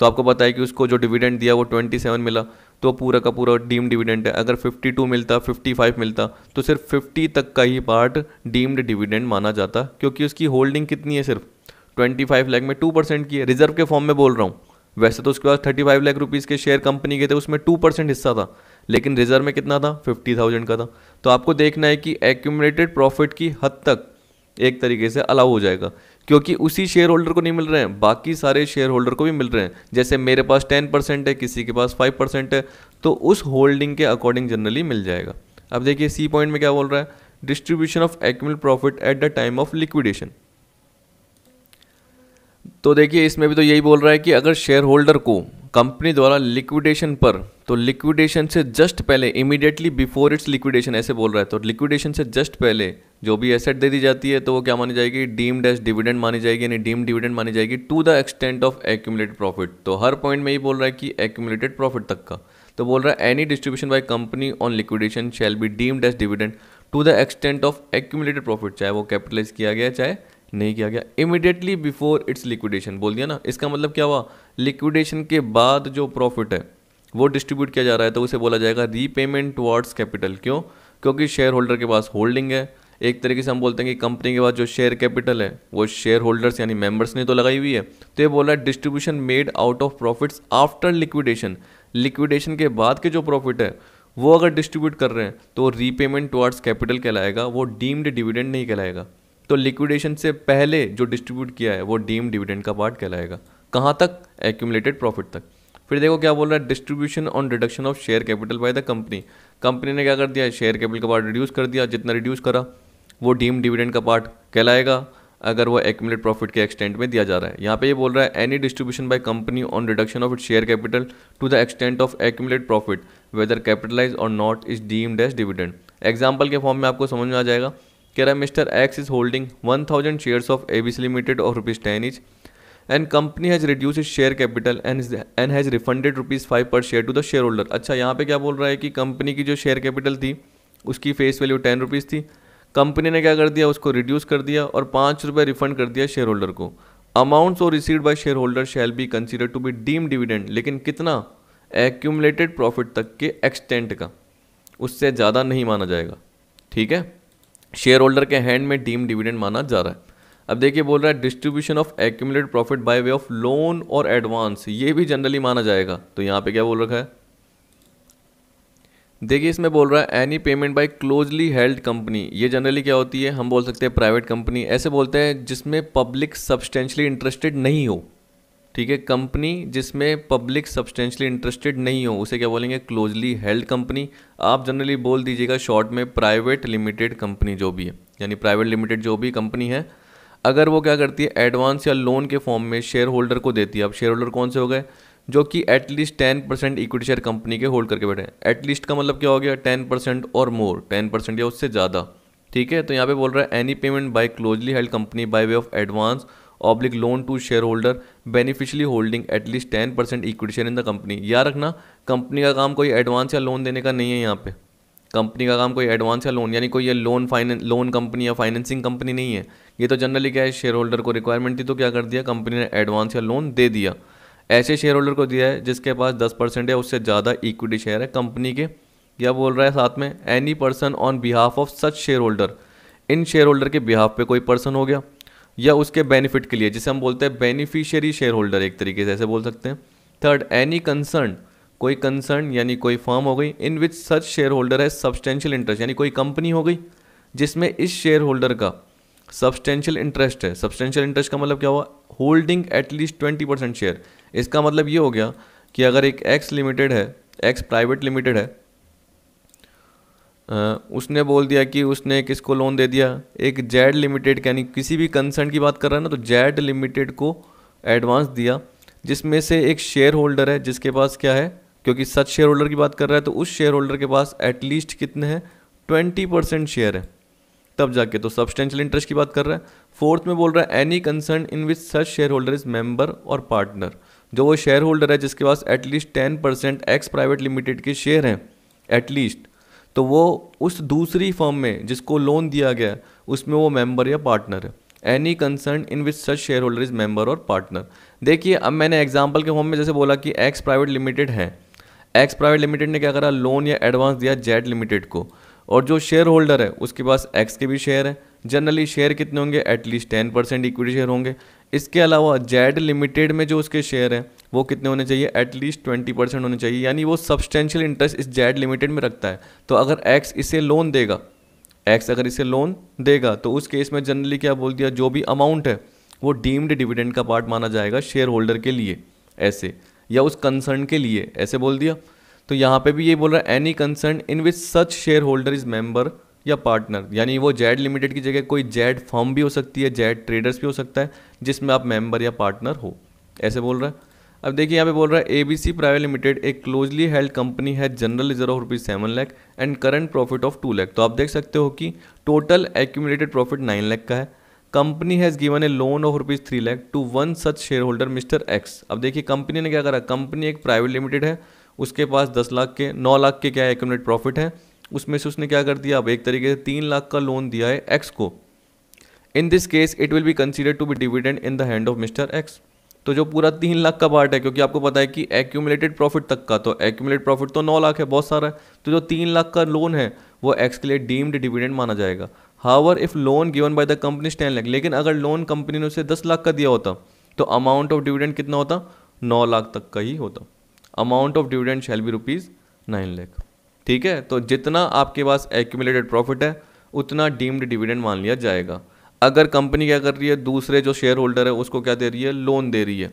तो आपको पता है कि उसको जो डिविडेंड दिया वो ट्वेंटी सेवन मिला तो पूरा का पूरा डीम डिविडेंड है अगर फिफ्टी टू मिलता फिफ्टी फाइव मिलता तो सिर्फ फिफ्टी तक का ही पार्ट डीम्ड डिविडेंड माना जाता क्योंकि उसकी होल्डिंग कितनी है सिर्फ ट्वेंटी फाइव लैख में टू परसेंट की है रिजर्व के फॉर्म में बोल रहा हूँ वैसे तो उसके पास थर्टी फाइव लाख रुपीज़ के शेयर कंपनी के थे उसमें टू परसेंट हिस्सा था लेकिन रिजर्व में कितना था फिफ्टी थाउजेंड का था तो आपको देखना है कि एक्यूमलेटेड प्रॉफिट की हद तक एक तरीके से अलाउ हो जाएगा क्योंकि उसी शेयर होल्डर को नहीं मिल रहे हैं बाकी सारे शेयर होल्डर को भी मिल रहे हैं जैसे मेरे पास टेन परसेंट है किसी के पास फाइव परसेंट है तो उस होल्डिंग के अकॉर्डिंग जनरली मिल जाएगा अब देखिए सी पॉइंट में क्या बोल रहा है distribution of accumulated profit at the time of liquidation तो देखिए इसमें भी तो यही बोल रहा है कि अगर शेयर होल्डर को कंपनी द्वारा लिक्विडेशन पर तो लिक्विडेशन से जस्ट पहले इमीडिएटली बिफोर इट्स लिक्विडेशन ऐसे बोल रहा है तो लिक्विडेशन से जस्ट पहले जो भी एसेट दे दी जाती है तो वो क्या मानी जाएगी डीम डैश डिविडेंड मानी जाएगी यानी डीम डिविडेंड मानी जाएगी to the extent of accumulated profit तो हर पॉइंट में ही बोल रहा है कि एक्यूमलेटेड प्रॉफिट तक का तो बोल रहा है any distribution by company on liquidation shall be deemed as dividend to the extent of accumulated profit चाहे वो कैपिटलाइज किया गया चाहे नहीं किया गया इमिडिएटली बिफोर इट्स लिक्विडेशन बोल दिया ना इसका मतलब क्या हुआ लिक्विडेशन के बाद जो प्रॉफिट है वो डिस्ट्रीब्यूट किया जा रहा है तो उसे बोला जाएगा रीपेमेंट टुवर्ड्स कैपिटल क्यों क्योंकि शेयर होल्डर के पास होल्डिंग है एक तरीके से हम बोलते हैं कि कंपनी के पास जो शेयर कैपिटल है वो शेयर होल्डर्स यानी मेंबर्स ने तो लगाई हुई है तो ये बोला distribution made out of profits after liquidation liquidation के बाद के जो प्रॉफिट है वो अगर डिस्ट्रीब्यूट कर रहे हैं तो रीपेमेंट टुवर्ड्स कैपिटल कहलाएगा वो डीम्ड डिविडेंड नहीं कहलाएगा तो लिक्विडेशन से पहले जो डिस्ट्रीब्यूट किया है वो डीम डिविडेंड का पार्ट कहलाएगा कहाँ तक एक्यूमलेटेड प्रॉफिट तक फिर देखो क्या बोल रहा है distribution on reduction of share capital by the company company ने क्या कर दिया शेयर कैपिटल का पार्ट रिड्यूस कर दिया जितना रिड्यूस करा वो डीम डिविडेंड का पार्ट कहलाएगा अगर वो एक्यूमलेट प्रॉफिट के एक्सटेंट में दिया जा रहा है यहाँ पे ये बोल रहा है any distribution by company on reduction of it share capital to the extent of accumulate profit whether capitalise और not is deemed as dividend example के फॉर्म में आपको समझ में आ जाएगा कह रहा है mister X is holding one thousand share of A B C limited of rupees ten each and company has reduce is share capital and and has refunded rupees five पर share to the shareholder अच्छा यहाँ पे क्या बोल रहा है कि company की जो शेयर कैपिटल थी उसकी फेस वैल्यू टेन रुपीज़ थी कंपनी ने क्या कर दिया उसको रिड्यूस कर दिया और पाँच रुपये रिफंड कर दिया शेयर होल्डर को अमाउंट्स और receive by shareholder shall be consider to be deem dividend लेकिन कितना एक्यूमलेटेड प्रॉफिट तक के एक्सटेंट का उससे ज़्यादा नहीं माना जाएगा ठीक है शेयर होल्डर के हैंड में डीम डिविडेंड माना जा रहा है अब देखिए बोल रहा है distribution of accumulate profit by way of loan और एडवांस ये भी जनरली माना जाएगा तो यहाँ पे क्या बोल रखा है देखिए इसमें बोल रहा है any payment by closely held company ये जनरली क्या होती है हम बोल सकते हैं प्राइवेट कंपनी ऐसे बोलते हैं जिसमें पब्लिक सब्सटेंशली इंटरेस्टेड नहीं हो ठीक है कंपनी जिसमें पब्लिक सब्सटेंशली इंटरेस्टेड नहीं हो उसे क्या बोलेंगे क्लोजली हेल्ड कंपनी आप जनरली बोल दीजिएगा शॉर्ट में प्राइवेट लिमिटेड कंपनी जो भी है यानी प्राइवेट लिमिटेड जो भी कंपनी है अगर वो क्या करती है एडवांस या लोन के फॉर्म में शेयर होल्डर को देती है अब शेयर होल्डर कौन से हो गए जो कि at least ten percent equity share company के होल्ड करके बैठे हैं एटलीस्ट का मतलब क्या हो गया टेन परसेंट और मोर टेन परसेंट या उससे ज़्यादा ठीक है तो यहाँ पे बोल रहा है any payment by closely held company by way of advance oblique loan to share shareholder beneficially holding at least ten percent equity share in the company या रखना कंपनी का काम कोई एडवांस या लोन देने का नहीं है यहाँ पे कंपनी का काम कोई एडवांस या लोन यानी कोई ये लोन फाइनेंस लोन कंपनी या फाइनेंसिंग कंपनी नहीं है ये तो जनरली क्या है शेयर होल्डर को रिक्वायरमेंट थी तो क्या कर दिया कंपनी ने एडवांस या लोन दे दिया ऐसे शेयर होल्डर को दिया है जिसके पास दस परसेंट या उससे ज़्यादा इक्विटी शेयर है कंपनी के या बोल रहा है साथ में any person on behalf of such shareholder इन शेयर होल्डर के बिहाफ पे कोई पर्सन हो गया या उसके बेनिफिट के लिए जिसे हम बोलते हैं बेनिफिशियरी शेयर होल्डर एक तरीके से ऐसे बोल सकते हैं थर्ड एनी कंसर्न कोई कंसर्न यानी कोई फर्म हो गई in which such shareholder है सब्सटेंशियल इंटरेस्ट यानी कोई कंपनी हो गई जिसमें इस शेयर होल्डर का सब्सटेंशियल इंटरेस्ट है सब्सटेंशियल इंटरेस्ट का मतलब क्या हुआ holding at least twenty percent share इसका मतलब ये हो गया कि अगर एक एक्स लिमिटेड है एक्स प्राइवेट लिमिटेड है हाँ, उसने बोल दिया कि उसने किसको लोन दे दिया एक जेड लिमिटेड यानी किसी भी कंसर्न की बात कर रहा है ना तो जेड लिमिटेड को एडवांस दिया जिसमें से एक शेयर होल्डर है जिसके पास क्या है क्योंकि सच शेयर होल्डर की बात कर रहा है तो उस शेयर होल्डर के पास एटलीस्ट कितने हैं ट्वेंटी परसेंट शेयर है तब जाके तो सब्सटेंशियल इंटरेस्ट की बात कर रहा है फोर्थ में बोल रहा है any concern in which such shareholder is member और पार्टनर जो वो शेयर होल्डर है जिसके पास at least ten percent X private limited के शेयर हैं एटलीस्ट तो वो उस दूसरी फर्म में जिसको लोन दिया गया उसमें वो मेंबर या पार्टनर है any concern in which such shareholder is member और पार्टनर देखिए अब मैंने एग्जाम्पल के फॉर्म में जैसे बोला कि एक्स प्राइवेट लिमिटेड है एक्स प्राइवेट लिमिटेड ने क्या करा लोन या एडवांस दिया जेड लिमिटेड को और जो शेयर होल्डर है उसके पास एक्स के भी शेयर हैं जनरली शेयर कितने होंगे at least ten percent equity share होंगे इसके अलावा जेड लिमिटेड में जो उसके शेयर हैं वो कितने होने चाहिए एटलीस्ट ट्वेंटी परसेंट होने चाहिए यानी वो सब्सटेंशियल इंटरेस्ट इस जेड लिमिटेड में रखता है तो अगर एक्स इसे लोन देगा एक्स अगर इसे लोन देगा तो उस केस में जनरली क्या बोल दिया जो भी अमाउंट है वो डीम्ड डिविडेंड का पार्ट माना जाएगा शेयर होल्डर के लिए ऐसे या उस कंसर्न के लिए ऐसे बोल दिया तो यहाँ पे भी ये बोल रहा है any concern in which such shareholder is member या पार्टनर यानी वो जेड लिमिटेड की जगह कोई जेड फॉर्म भी हो सकती है जेड ट्रेडर्स भी हो सकता है जिसमें आप मेंबर या पार्टनर हो ऐसे बोल रहा है अब देखिए यहाँ पे बोल रहा है एबीसी प्राइवेट लिमिटेड एक क्लोजली हेल्ड कंपनी है general reserve of rupees seven lakh and current profit of two lakh तो आप देख सकते हो कि total accumulated profit nine lakh का है company has given a loan of rupees three lakh to one such shareholder mister X अब देखिए कंपनी ने क्या करा कंपनी एक प्राइवेट लिमिटेड है उसके पास दस लाख के नौ लाख के क्या एक्यूमुलेट प्रॉफिट है उसमें से उसने क्या कर दिया अब एक तरीके से तीन लाख का लोन दिया है एक्स को in this case it will be consider to be dividend in the hand of mister X तो जो पूरा तीन लाख का पार्ट है क्योंकि आपको पता है कि एक्यूमुलेटेड प्रॉफिट तक का तो एक्यूमुलेट प्रॉफिट तो नौ लाख है बहुत सारा है तो जो तीन लाख का लोन है वो एक्स के लिए डीम्ड डिविडेंड माना जाएगा however if loan given by the company ten lakh लेकिन अगर लोन कंपनी ने उसे दस लाख का दिया होता तो अमाउंट ऑफ डिविडेंड कितना होता नौ लाख तक का ही होता amount of dividend shall be rupees nine lakh ठीक है तो जितना आपके पास एक्यूमुलेटेड प्रॉफिट है उतना डीम्ड डिविडेंड मान लिया जाएगा अगर कंपनी क्या कर रही है दूसरे जो शेयर होल्डर है उसको क्या दे रही है लोन दे रही है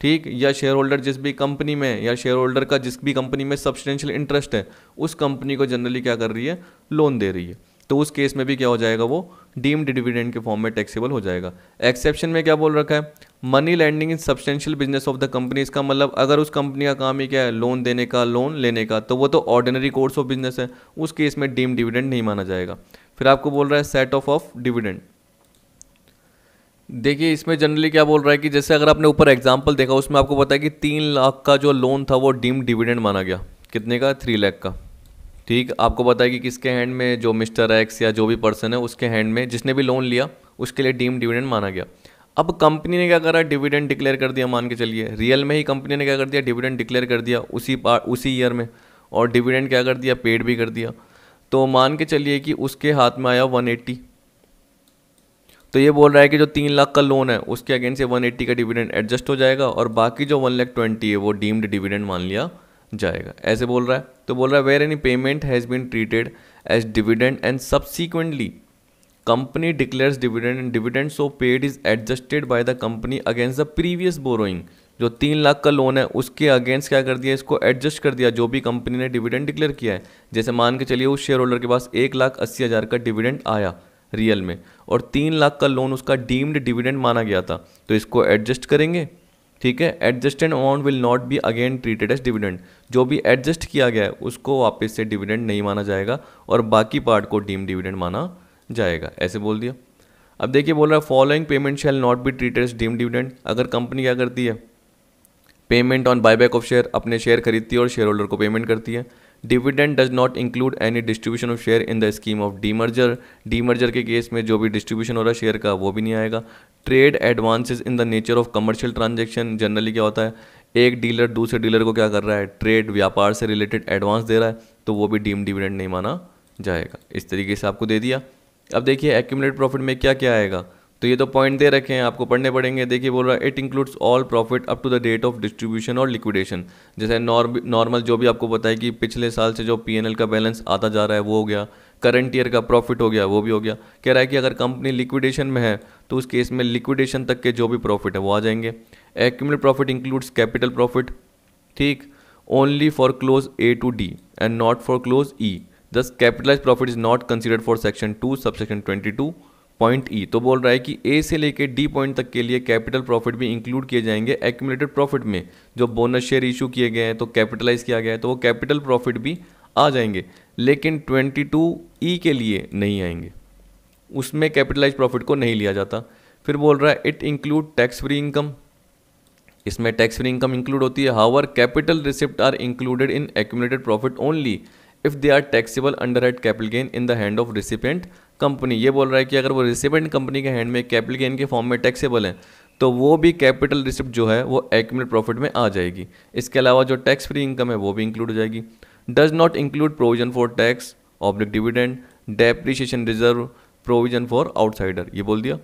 ठीक या शेयर होल्डर जिस भी कंपनी में या शेयर होल्डर का जिस भी कंपनी में सब्सटेंशियल इंटरेस्ट है उस कंपनी को जनरली क्या कर रही है लोन दे रही है तो उस केस में भी क्या हो जाएगा वो डीम्ड डिविडेंड के फॉर्म में टैक्सेबल हो जाएगा एक्सेप्शन में क्या बोल रखा है money lending in substantial business of the company इसका मतलब अगर उस कंपनी का काम ही क्या है लोन देने का लोन लेने का तो वो तो ऑर्डिनरी कोर्स ऑफ बिजनेस है उस केस में डीम डिविडेंड नहीं माना जाएगा फिर आपको बोल रहा है सेट ऑफ ऑफ डिविडेंड देखिए इसमें जनरली क्या बोल रहा है कि जैसे अगर आपने ऊपर एग्जाम्पल देखा उसमें आपको पता है कि तीन लाख का जो लोन था वो डीम डिविडेंड माना गया कितने का थ्री लाख का ठीक आपको पता है कि किसके हैंड में जो मिस्टर एक्स या जो भी पर्सन है उसके हैंड में जिसने भी लोन लिया उसके लिए डीम डिविडेंड माना गया अब कंपनी ने क्या करा डिविडेंड डिक्लेयर कर दिया मान के चलिए रियल में ही कंपनी ने क्या कर दिया डिविडेंड डिक्लेयर कर दिया उसी पार उसी ईयर में और डिविडेंड क्या कर दिया पेड भी कर दिया तो मान के चलिए कि उसके हाथ में आया वन तो ये बोल रहा है कि जो तीन लाख का लोन है उसके अगेंस्ट ये वन का डिविडेंड एडजस्ट हो जाएगा और बाकी जो वन लाख ट्वेंटी है वो डीम्ड डिविडेंड मान लिया जाएगा ऐसे बोल रहा है तो बोल रहा है where any payment has been treated as dividend and subsequently company declares dividend and dividend so paid is adjusted by the company against the previous borrowing जो तीन लाख का लोन है उसके अगेंस्ट क्या कर दिया इसको एडजस्ट कर दिया जो भी कंपनी ने डिविडेंड डिक्लेयर किया है जैसे मान के चलिए उस शेयर होल्डर के पास एक लाख अस्सी हज़ार का डिविडेंड आया रियल में और तीन लाख का लोन उसका डीम्ड डिविडेंड माना गया था तो इसको एडजस्ट करेंगे ठीक है adjusted amount will not be again treated as dividend जो भी एडजस्ट किया गया है उसको वापस से डिविडेंड नहीं माना जाएगा और बाकी पार्ट को डीम डिविडेंड माना जाएगा ऐसे बोल दिया अब देखिए बोल रहा है following payment shall not be treated as deem dividend अगर कंपनी क्या करती है payment on buyback of share अपने शेयर खरीदती है और शेयर होल्डर को पेमेंट करती है dividend does not include any distribution of share in the scheme of demerger demerger के केस में जो भी डिस्ट्रीब्यूशन हो रहा है शेयर का वो भी नहीं आएगा trade advances in the nature of commercial transaction generally क्या होता है एक डीलर दूसरे डीलर को क्या कर रहा है ट्रेड व्यापार से रिलेटेड एडवांस दे रहा है तो वो भी डीम डिविडेंड नहीं माना जाएगा इस तरीके से आपको दे दिया अब देखिए एक्यूमलेट प्रॉफिट में क्या क्या आएगा तो ये तो पॉइंट दे रखे हैं आपको पढ़ने पड़ेंगे देखिए बोल रहा है it includes all profit up to the date of distribution और लिक्विडेशन जैसे नॉर्मल जो भी आपको पता है कि पिछले साल से जो एल का बैलेंस आता जा रहा है वो हो गया करंट ईयर का प्रॉफिट हो गया वो भी हो गया कह रहा है कि अगर कंपनी लिक्विडेशन में है तो उस केस में लिक्विडेशन तक के जो भी प्रॉफिट है वो आ जाएंगे accumulate profit includes capital profit ठीक only for clause A to D and not for clause E this capitalise profit is not considered for section two subsection twenty two point E e, तो बोल रहा है कि ए से लेकर D point तक के लिए कैपिटल प्रॉफिट भी इंक्लूड किए जाएंगे एक्यूमुलेटेड प्रॉफिट में जो बोनस शेयर इशू किए गए हैं तो कैपिटलाइज किया गया है तो वो कैपिटल प्रॉफिट भी आ जाएंगे लेकिन ट्वेंटी टू ई के लिए नहीं आएंगे उसमें कैपिटलाइज प्रॉफिट को नहीं लिया जाता फिर बोल रहा है it include tax free income इसमें टैक्स फ्री इनकम इंक्लूड होती है however capital receipt are included in accumulated profit only if they are taxable under at capital gain in the hand of recipient company ये बोल रहा है कि अगर वो रिसिपेंट कंपनी के हैंड में कैपिटल गेन के फॉर्म में टैक्सेबल है तो वो भी कैपिटल रिसिप्ट जो है वो एक्यूमुलेट प्रॉफिट में आ जाएगी इसके अलावा जो टैक्स फ्री इनकम है वो भी इंक्लूड हो जाएगी does not include provision for tax oblique dividend depreciation reserve provision for outsider ये बोल दिया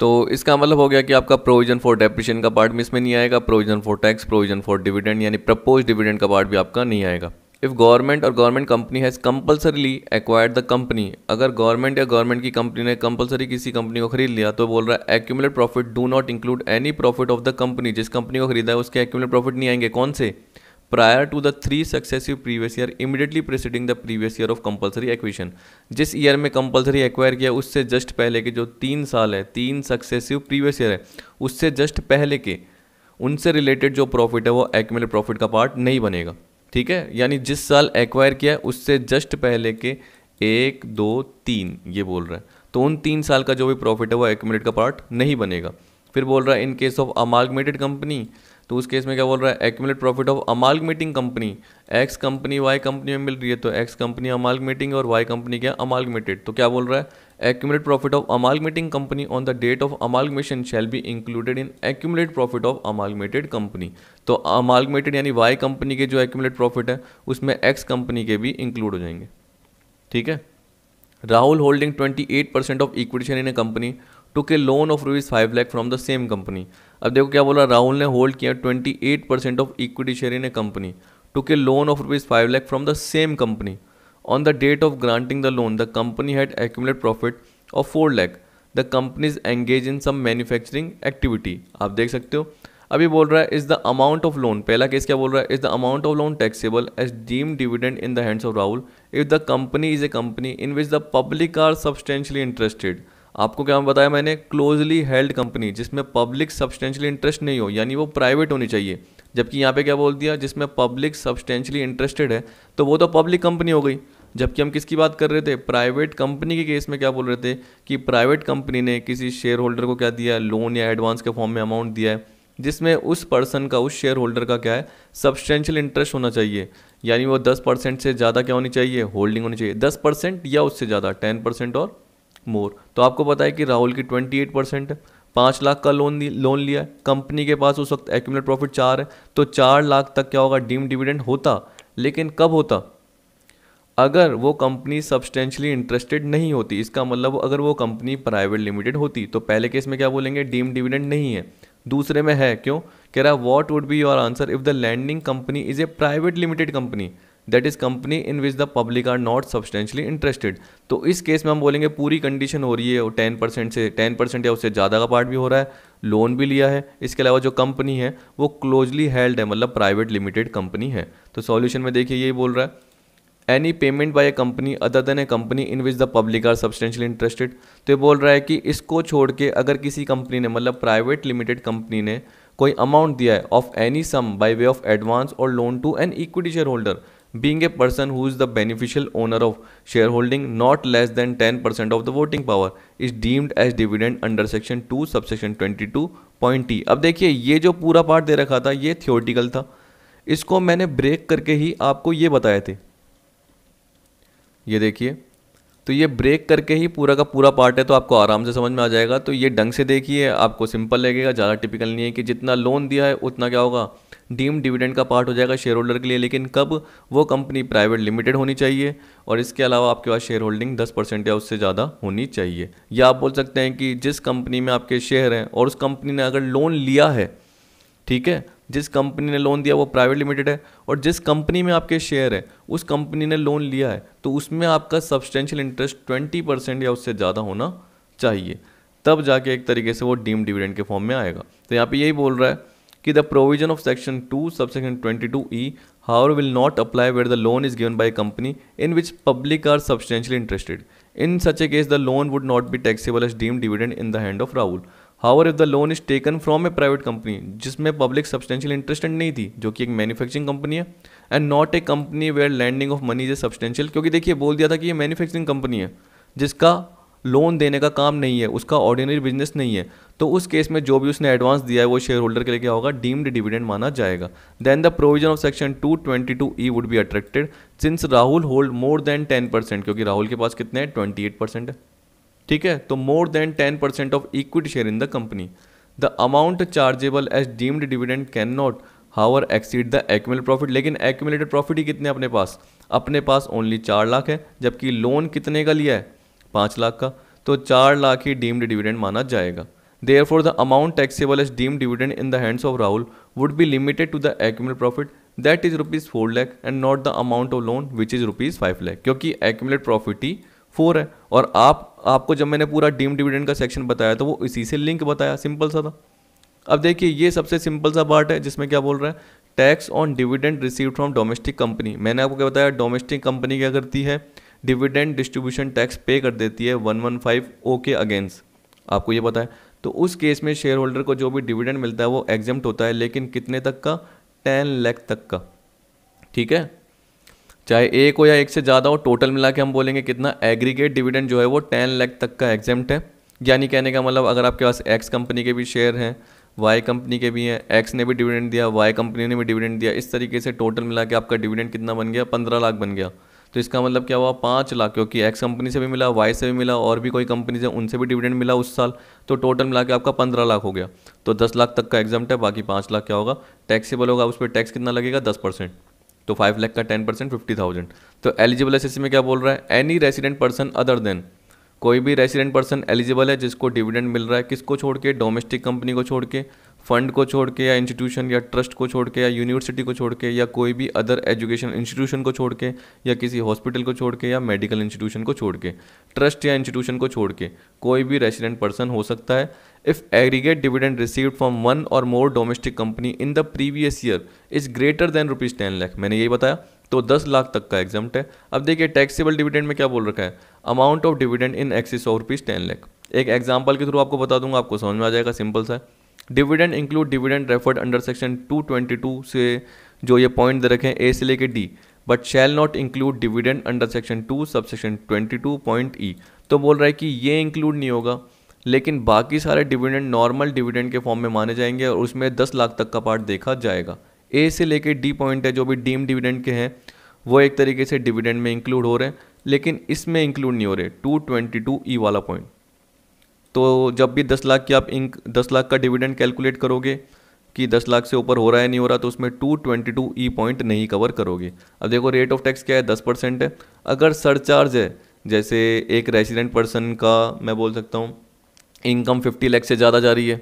तो इसका मतलब हो गया कि आपका प्रोविजन फॉर डेप्रिशन का पार्ट भी इसमें नहीं आएगा provision for tax provision for dividend यानी प्रपोज डिविडेंड का पार्ट भी आपका नहीं आएगा इफ़ गवर्नमेंट और government company has compulsorily acquired the company अगर गवर्नमेंट या गवर्नमेंट की कंपनी ने कंपलसरी किसी कंपनी को खरीद लिया तो बोल रहा है accumulate profit do not include any profit of the company जिस कंपनी को खरीदा है उसके एक्यूमलेट प्रॉफिट नहीं आएंगे कौन से prior to the three successive previous year immediately preceding the previous year of compulsory acquisition जिस ईयर में कंपलसरी एक्वायर किया उससे जस्ट पहले के जो तीन साल है तीन सक्सेसिव प्रीवियस ईयर है उससे जस्ट पहले के उनसे रिलेटेड जो प्रॉफिट है वो एक्यूमलेट प्रॉफिट का पार्ट नहीं बनेगा ठीक है यानी जिस साल एक्वायर किया है उससे जस्ट पहले के एक दो तीन ये बोल रहा है तो उन तीन साल का जो भी प्रॉफिट है वो एक्यूमुलेट का पार्ट नहीं बनेगा फिर बोल रहा है in case of amalgamated company तो उस केस में क्या बोल रहा है accumulate profit of amalgamating company X company Y company में मिल रही है तो एक्स कंपनी अमालगमेटिंग और वाई कंपनी क्या अमालगमेटेड तो क्या बोल रहा है accumulated profit of amalgamating company on the date of amalgamation shall be included in accumulated profit of amalgamated company तो amalgamated यानी y कंपनी के जो accumulated profit है उसमें x कंपनी के भी इंक्लूड हो जाएंगे ठीक है Rahul holding 28 percent of equity share in a company took a loan of rupees five lakh from the same company अब देखो क्या बोला राहुल ने होल्ड किया 28 percent of equity share in a company took a loan of rupees five lakh from the same company on the date of granting the loan the company had accumulate profit of four lakh. The companies engage in some manufacturing activity आप देख सकते हो अभी बोल रहा है is the amount of loan पहला case क्या बोल रहा है is the amount of loan taxable as deem dividend in the hands of Rahul if the company is a company in which the public are substantially interested आपको क्या बताया मैंने closely held company जिसमें पब्लिक सब्सटेंशली इंटरेस्ट नहीं हो यानी वो private होनी चाहिए जबकि यहाँ पे क्या बोल दिया जिसमें पब्लिक सब्सटेंशली इंटरेस्टेड है तो वो तो पब्लिक कंपनी हो गई जबकि हम किसकी बात कर रहे थे प्राइवेट कंपनी के केस में क्या बोल रहे थे कि प्राइवेट कंपनी ने किसी शेयर होल्डर को क्या दिया है लोन या एडवांस के फॉर्म में अमाउंट दिया है जिसमें उस पर्सन का उस शेयर होल्डर का क्या है सब्सटेंशियल इंटरेस्ट होना चाहिए यानी वो दस परसेंट से ज़्यादा क्या होनी चाहिए होल्डिंग होनी चाहिए दस परसेंट या उससे ज़्यादा टेन परसेंट और मोर तो आपको पता है कि राहुल की ट्वेंटी एट परसेंट पाँच लाख का लोन लोन लिया है कंपनी के पास उस वक्त एक्यूमलेट प्रॉफिट चार है तो चार लाख तक क्या होगा डीम डिविडेंड होता लेकिन कब होता अगर वो कंपनी सब्सटेंशली इंटरेस्टेड नहीं होती इसका मतलब अगर वो कंपनी प्राइवेट लिमिटेड होती तो पहले केस में क्या बोलेंगे डीम डिविडेंड नहीं है दूसरे में है क्यों कह रहा है what would be your answer if the lending company is a private limited company that is company in which the public are not substantially interested तो इस केस में हम बोलेंगे पूरी कंडीशन हो रही है वो टेन परसेंट से टेन परसेंट या उससे ज़्यादा का पार्ट भी हो रहा है लोन भी लिया है इसके अलावा जो कंपनी है वो क्लोजली हेल्ड है मतलब प्राइवेट लिमिटेड कंपनी है तो सॉल्यूशन में देखिए यही बोल रहा है any payment by a company other than a company in which the public are substantial interested तो ये बोल रहा है कि इसको छोड़ के अगर किसी कंपनी ने मतलब प्राइवेट लिमिटेड कंपनी ने कोई अमाउंट दिया है of any sum by way of advance or loan to an equity share holder being a person who is the beneficial owner of share holding not less than ten percent of the voting power is deemed as dividend under section two sub section twenty two point T अब देखिए ये जो पूरा part दे रखा था ये theoretical था इसको मैंने ब्रेक करके ही आपको ये बताए थे ये देखिए तो ये ब्रेक करके ही पूरा का पूरा पार्ट है तो आपको आराम से समझ में आ जाएगा तो ये ढंग से देखिए आपको सिंपल लगेगा ज़्यादा टिपिकल नहीं है कि जितना लोन दिया है उतना क्या होगा डीम डिविडेंड का पार्ट हो जाएगा शेयर होल्डर के लिए लेकिन कब वो कंपनी प्राइवेट लिमिटेड होनी चाहिए और इसके अलावा आपके पास शेयर होल्डिंग दस परसेंट या उससे ज़्यादा होनी चाहिए या आप बोल सकते हैं कि जिस कंपनी में आपके शेयर हैं और उस कंपनी ने अगर लोन लिया है ठीक है जिस कंपनी ने लोन दिया वो प्राइवेट लिमिटेड है और जिस कंपनी में आपके शेयर है उस कंपनी ने लोन लिया है तो उसमें आपका सब्सटेंशियल इंटरेस्ट ट्वेंटी परसेंट या उससे ज़्यादा होना चाहिए तब जाके एक तरीके से वो डीम डिविडेंड के फॉर्म में आएगा तो यहाँ पे यही बोल रहा है कि the provision of section two sub section twenty two E how will not apply where the loan is given by company in which public are substantial interested in such a case the loan would not be taxable as deem dividend in the hand of Rahul however if the loan is taken from a private company जिसमें public substantial interested नहीं थी जो कि एक manufacturing company है and not a company where lending of money is a substantial क्योंकि देखिए बोल दिया था कि ये मैन्युफैक्चरिंग कंपनी है जिसका लोन देने का काम नहीं है उसका ऑर्डिनरी बिजनेस नहीं है तो उस केस में जो भी उसने एडवांस दिया है वो शेयर होल्डर के लिए क्या होगा डीम्ड डिविडेंड माना जाएगा then the provision of section 222 E would be attracted since Rahul hold more than 10 percent क्योंकि राहुल के पास कितने हैं ट्वेंटी एट परसेंट है ठीक है तो more than ten percent of equity share in the company the amount chargeable as deemed dividend can not however exceed the accumulate profit लेकिन accumulated profit ही कितने अपने पास अपने पास ओनली चार लाख है जबकि लोन कितने का लिया है पाँच लाख का तो चार लाख ही डीम्ड डिविडेंड माना जाएगा therefore the amount taxable as deem dividend in the hands of Rahul would be limited to the accumulate profit that is rupees four lakh and not the amount of loan which is rupees five lakh क्योंकि accumulate profit ही four है और आप आपको जब मैंने पूरा deem dividend का section बताया तो वो इसी से लिंक बताया सिंपल सा था अब देखिए ये सबसे सिंपल सा पार्ट है जिसमें क्या बोल रहा है tax on dividend receive from domestic company मैंने आपको क्या बताया डोमेस्टिक कंपनी क्या करती है डिविडेंड डिस्ट्रीब्यूशन टैक्स पे कर देती है वन वन फाइव ओ के अगेंस्ट आपको ये पता है तो उस केस में शेयर होल्डर को जो भी डिविडेंड मिलता है वो एग्जम्प्ट होता है लेकिन कितने तक का टेन लैख तक का ठीक है चाहे एक हो या एक से ज़्यादा हो टोटल मिला के हम बोलेंगे कितना एग्रीगेट डिविडेंड जो है वो टेन लैख तक का एग्जेम्प्ट है यानी कहने का मतलब अगर आपके पास एक्स कंपनी के भी शेयर हैं वाई कंपनी के भी हैं एक्स ने भी डिविडेंड दिया वाई कंपनी ने भी डिविडेंड दिया इस तरीके से टोटल मिला के आपका डिविडेंड कितना बन गया पंद्रह लाख बन गया तो इसका मतलब क्या हुआ पाँच लाख क्योंकि एक्स कंपनी से भी मिला वाई से भी मिला और भी कोई कंपनी से उनसे भी डिविडेंड मिला उस साल तो टोटल मिला के आपका पंद्रह लाख हो गया तो दस लाख तक का एग्जाम है बाकी पाँच लाख क्या होगा टैक्सीबल होगा उस पर टैक्स कितना लगेगा दस परसेंट तो फाइव लाख का टेन परसेंट फिफ्टी थाउजेंड तो एलिजिबल एस में क्या बोल रहा है any resident person other than कोई भी रेसिडेंट पर्सन एलिजिबल है जिसको डिविडेंड मिल रहा है किसको छोड़ के डोमेस्टिक कंपनी को छोड़ के फंड को छोड़ के या इंस्टीट्यूशन या ट्रस्ट को छोड़ के या यूनिवर्सिटी को छोड़ के या कोई भी अदर एजुकेशन इंस्टीट्यूशन को छोड़ के या किसी हॉस्पिटल को छोड़ के या मेडिकल इंस्टीट्यूशन को छोड़ के ट्रस्ट या इंस्टीट्यूशन को छोड़ के कोई भी रेसिडेंट पर्सन हो सकता है if aggregate dividend received from one or more domestic company in the previous year is greater than rupees ten lakh मैंने यही बताया तो दस लाख तक का एग्जाम्ट है अब देखिए टैक्सेबल डिविडेंड में क्या बोल रखा है amount of dividend in excess of rupees ten lakh एक एग्जाम्पल के थ्रू आपको बता दूंगा आपको समझ में आ जाएगा सिंपल सा है dividend include dividend referred under section 222 से जो ये पॉइंट दे रखे हैं ए से लेके D but shall not include dividend under section two sub section twenty two point E तो बोल रहा है कि ये इंक्लूड नहीं होगा लेकिन बाकी सारे डिविडेंड नॉर्मल डिविडेंड के फॉर्म में माने जाएंगे और उसमें दस लाख तक का पार्ट देखा जाएगा ए से लेके डी पॉइंट है जो भी डीम डिविडेंड के हैं वो एक तरीके से डिविडेंड में इंक्लूड हो रहे हैं लेकिन इसमें इंक्लूड नहीं हो रहे टू ट्वेंटी टू ई वाला पॉइंट तो जब भी दस लाख की आप इंक दस लाख का डिविडेंड कैलकुलेट करोगे कि दस लाख से ऊपर हो रहा है नहीं हो रहा तो उसमें two twenty two E point नहीं कवर करोगे अब देखो रेट ऑफ टैक्स क्या है दस परसेंट है अगर सरचार्ज है जैसे एक रेजिडेंट पर्सन का मैं बोल सकता हूँ इनकम फिफ्टी लैख से ज़्यादा जा रही है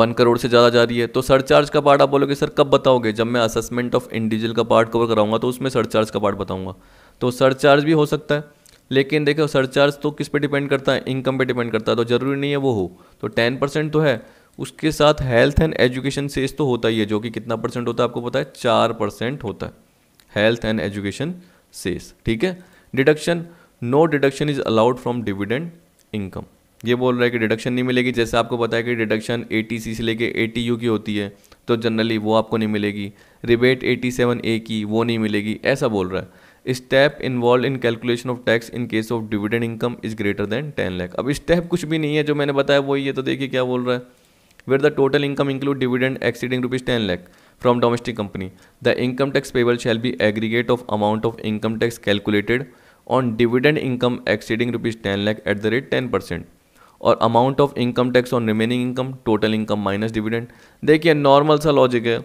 वन करोड़ से ज़्यादा जा रही है तो सरचार्ज का पार्ट आप बोलोगे सर कब बताओगे जब मैं असेसमेंट ऑफ इंडिविजुअल का पार्ट कवर कराऊंगा तो उसमें सरचार्ज का पार्ट बताऊंगा तो सरचार्ज भी हो सकता है लेकिन देखो सरचार्ज तो किस पे डिपेंड करता है इनकम पे डिपेंड करता है तो ज़रूरी नहीं है वो हो तो टेन परसेंट तो है उसके साथ हेल्थ एंड एजुकेशन सेस तो होता ही है जो कि कितना परसेंट होता है आपको पता है चार परसेंट होता है हेल्थ एंड एजुकेशन सेस ठीक है deduction no deduction is allowed from dividend income ये बोल रहा है कि डिडक्शन नहीं मिलेगी जैसे आपको पता है कि डिडक्शन ए से लेके ए की होती है तो जनरली वो आपको नहीं मिलेगी रिबेट एटी ए की वो नहीं मिलेगी ऐसा बोल रहा है step involve in calculation of tax in case of dividend income is greater than ten lakh अब स्टेप कुछ भी नहीं है जो मैंने बताया वही है तो देखिए क्या बोल रहा है where the total income include dividend exceeding rupees ten lakh from domestic company the income tax payable shall be aggregate of amount of income tax calculated on dividend income exceeding rupees ten lakh at the rate ten percent और amount of income tax on remaining income total income minus dividend देखिए normal सा logic है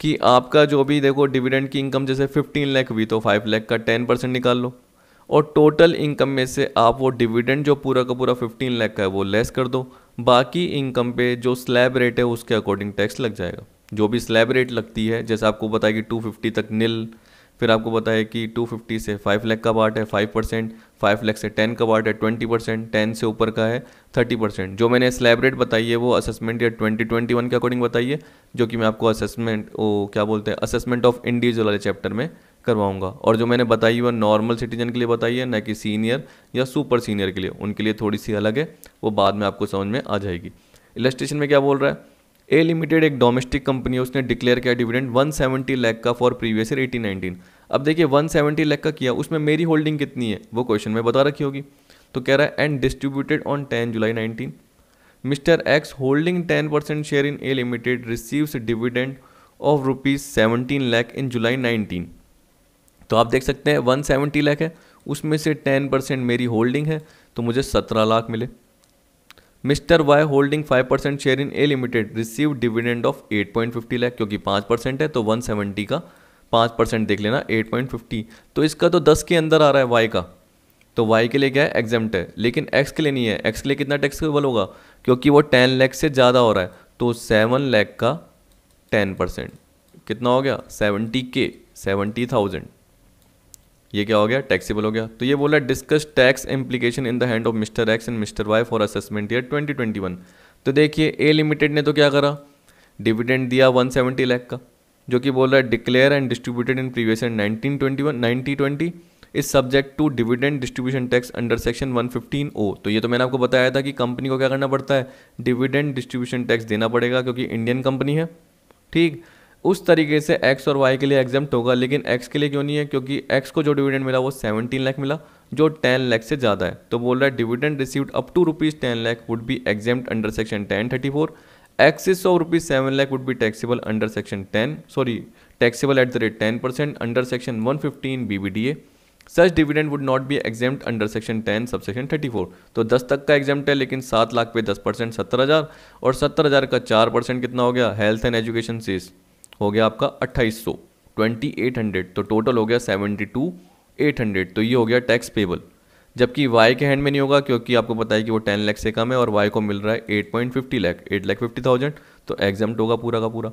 कि आपका जो भी देखो dividend की इनकम जैसे 15 लाख हुई तो 5 लाख का 10 परसेंट निकाल लो और टोटल इनकम में से आप वो डिविडेंड जो पूरा का पूरा 15 लाख का है वो लेस कर दो बाकी इनकम पे जो स्लैब रेट है उसके अकॉर्डिंग टैक्स लग जाएगा जो भी स्लैब रेट लगती है जैसे आपको बताया कि 250 तक नील फिर आपको बताया कि 250 से 5 लाख का पार्ट है 5 परसेंट फाइव लैख से टेन का पार्ट है ट्वेंटी परसेंट टेन से ऊपर का है थर्टी परसेंट जो मैंने स्लैब रेट बताई है वो असेसमेंट या ट्वेंटी ट्वेंटी वन के अकॉर्डिंग बताइए जो कि मैं आपको असेसमेंट वो क्या बोलते हैं असेसमेंट ऑफ इंडिविजुअल वाले चैप्टर में करवाऊंगा और जो मैंने बताई वह नॉर्मल सिटीजन के लिए बताई है ना कि सीनियर या सुपर सीनियर के लिए उनके लिए थोड़ी सी अलग है वो बाद में आपको समझ में आ जाएगी इलेस्ट्रेशन में क्या बोल रहा है ए लिमिटेड एक डोमेस्टिक कंपनी है उसने डिक्लेयर किया डिविडेंड 170 लाख का फॉर प्रीवियस ईयर 1819 अब देखिए 170 लाख का किया उसमें मेरी होल्डिंग कितनी है वो क्वेश्चन में बता रखी होगी तो कह रहा है and distributed on ten July nineteen Mr X holding ten percent share in A limited receives dividend of rupees seventeen lakh in July nineteen तो आप देख सकते हैं वन सेवेंटी लैख है उसमें से टेन परसेंट मेरी होल्डिंग है तो मुझे सत्रह लाख मिले Mr Y holding 5 percent share in A limited receive dividend of 8.50 lakh क्योंकि 5 परसेंट है तो 170 का 5 परसेंट देख लेना 8.50 तो इसका तो 10 के अंदर आ रहा है वाई का तो वाई के लिए क्या है एग्जेम्ट है लेकिन एक्स के लिए नहीं है एक्स के लिए कितना टैक्सेबल होगा क्योंकि वो टेन लैख से ज़्यादा हो रहा है तो सेवन लैख का टेन परसेंट कितना हो गया सेवनटी के सेवेंटी थाउजेंड ये क्या हो गया टैक्सीबल हो गया तो ये बोला discuss tax implication in the hand of mister X and Mr Y for assessment year 2021 तो देखिए ए लिमिटेड ने तो क्या करा डिविडेंड दिया 170 लैख का जो कि बोल रहा है declare and distributed in previous one ninety twenty is subject to dividend distribution tax under section one fifteen O तो ये तो मैंने आपको बताया था कि कंपनी को क्या करना पड़ता है डिविडेंड डिस्ट्रीब्यूशन टैक्स देना पड़ेगा क्योंकि इंडियन कंपनी है ठीक उस तरीके से एक्स और वाई के लिए एग्जाम्ट होगा लेकिन एक्स के लिए क्यों नहीं है क्योंकि एक्स को जो डिविडेंड मिला वो सेवनटीन लाख मिला जो टेन लाख से ज़्यादा है तो बोल रहा है dividend received up to rupees ten lakh would be exempt under section ten thirty four excess of rupees seven lakh would be taxable under section ten sorry taxable at the rate ten percent under section one fifteen B B D A such dividend would not be exempt under section ten sub section thirty four तो दस तक का exam है लेकिन सात लाख पे दस percent सत्तर हज़ार और सत्तर हज़ार का चार परसेंट कितना हो गया हेल्थ एंड एजुकेशन सेस हो गया आपका अट्ठाईस सौ ट्वेंटी एट हंड्रेड तो टोटल हो गया सेवेंटी टू एट हंड्रेड तो ये हो गया टैक्स पेबल जबकि वाई के हैंड में नहीं होगा क्योंकि आपको पता है कि वो टेन लैख से कम है और वाई को मिल रहा है eight point fifty lakh eight lakh fifty thousand तो एग्जाम होगा पूरा का पूरा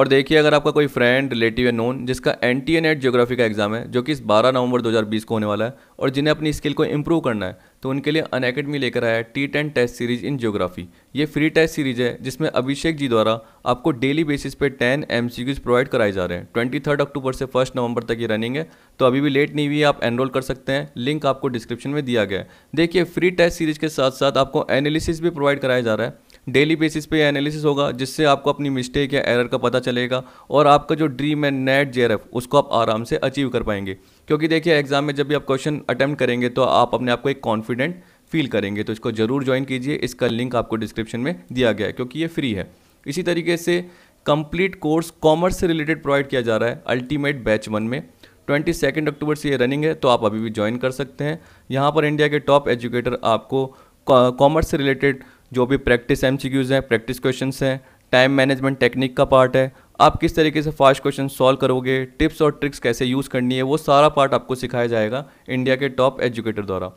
और देखिए अगर आपका कोई फ्रेंड रिलेटिव या नोन जिसका N T N at geography का एग्जाम है जो कि इस बारह नवंबर 2020 को होने वाला है और जिन्हें अपनी स्किल को इम्प्रूव करना है तो उनके लिए अन अकेडमी लेकर आया है T ten test series in geography ये फ्री टेस्ट सीरीज है जिसमें अभिषेक जी द्वारा आपको डेली बेसिस पे ten M C Qs provide कराए जा रहे हैं ट्वेंटी थर्ड अक्टूबर से फर्स्ट नवंबर तक ये रनिंग है तो अभी भी लेट नहीं हुई है आप एनरोल कर सकते हैं लिंक आपको डिस्क्रिप्शन में दिया गया है देखिए फ्री टेस्ट सीरीज के साथ साथ आपको एनालिसिस भी प्रोवाइड कराया जा रहा है डेली बेसिस पे एनालिसिस होगा जिससे आपको अपनी मिस्टेक या एरर का पता चलेगा और आपका जो ड्रीम एंड नेट जे उसको आप आराम से अचीव कर पाएंगे क्योंकि देखिए एग्ज़ाम में जब भी आप क्वेश्चन अटैम्प्ट करेंगे तो आप अपने आप को एक कॉन्फिडेंट फील करेंगे तो इसको ज़रूर ज्वाइन कीजिए इसका लिंक आपको डिस्क्रिप्शन में दिया गया है क्योंकि ये फ्री है इसी तरीके से कंप्लीट कोर्स कॉमर्स से रिलेटेड प्रोवाइड किया जा रहा है अल्टीमेट बैच वन में ट्वेंटी सेकेंड अक्टूबर से ये रनिंग है तो आप अभी भी ज्वाइन कर सकते हैं यहाँ पर इंडिया के टॉप एजुकेटर आपको कॉमर्स से रिलेटेड जो भी प्रैक्टिस एम हैं प्रैक्टिस क्वेश्चन हैं टाइम मैनेजमेंट टेक्निक का पार्ट है आप किस तरीके से फास्ट क्वेश्चन सॉल्व करोगे टिप्स और ट्रिक्स कैसे यूज़ करनी है वो सारा पार्ट आपको सिखाया जाएगा इंडिया के टॉप एजुकेटर द्वारा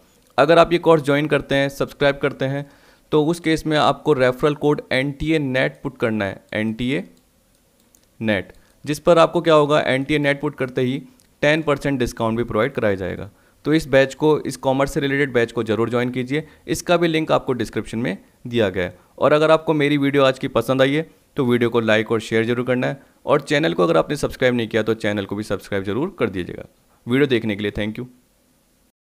अगर आप ये कोर्स ज्वाइन करते हैं सब्सक्राइब करते हैं तो उस केस में आपको referral code N T A net put करना है एन टी ए नेट जिस पर आपको क्या होगा N T A net put करते ही टेन परसेंट डिस्काउंट भी प्रोवाइड कराया जाएगा तो इस बैच को इस कॉमर्स से रिलेटेड बैच को जरूर ज्वाइन कीजिए इसका भी लिंक आपको डिस्क्रिप्शन में दिया गया है और अगर आपको मेरी वीडियो आज की पसंद आई है तो वीडियो को लाइक और शेयर जरूर करना है और चैनल को अगर आपने सब्सक्राइब नहीं किया तो चैनल को भी सब्सक्राइब जरूर कर दीजिएगा वीडियो देखने के लिए थैंक यू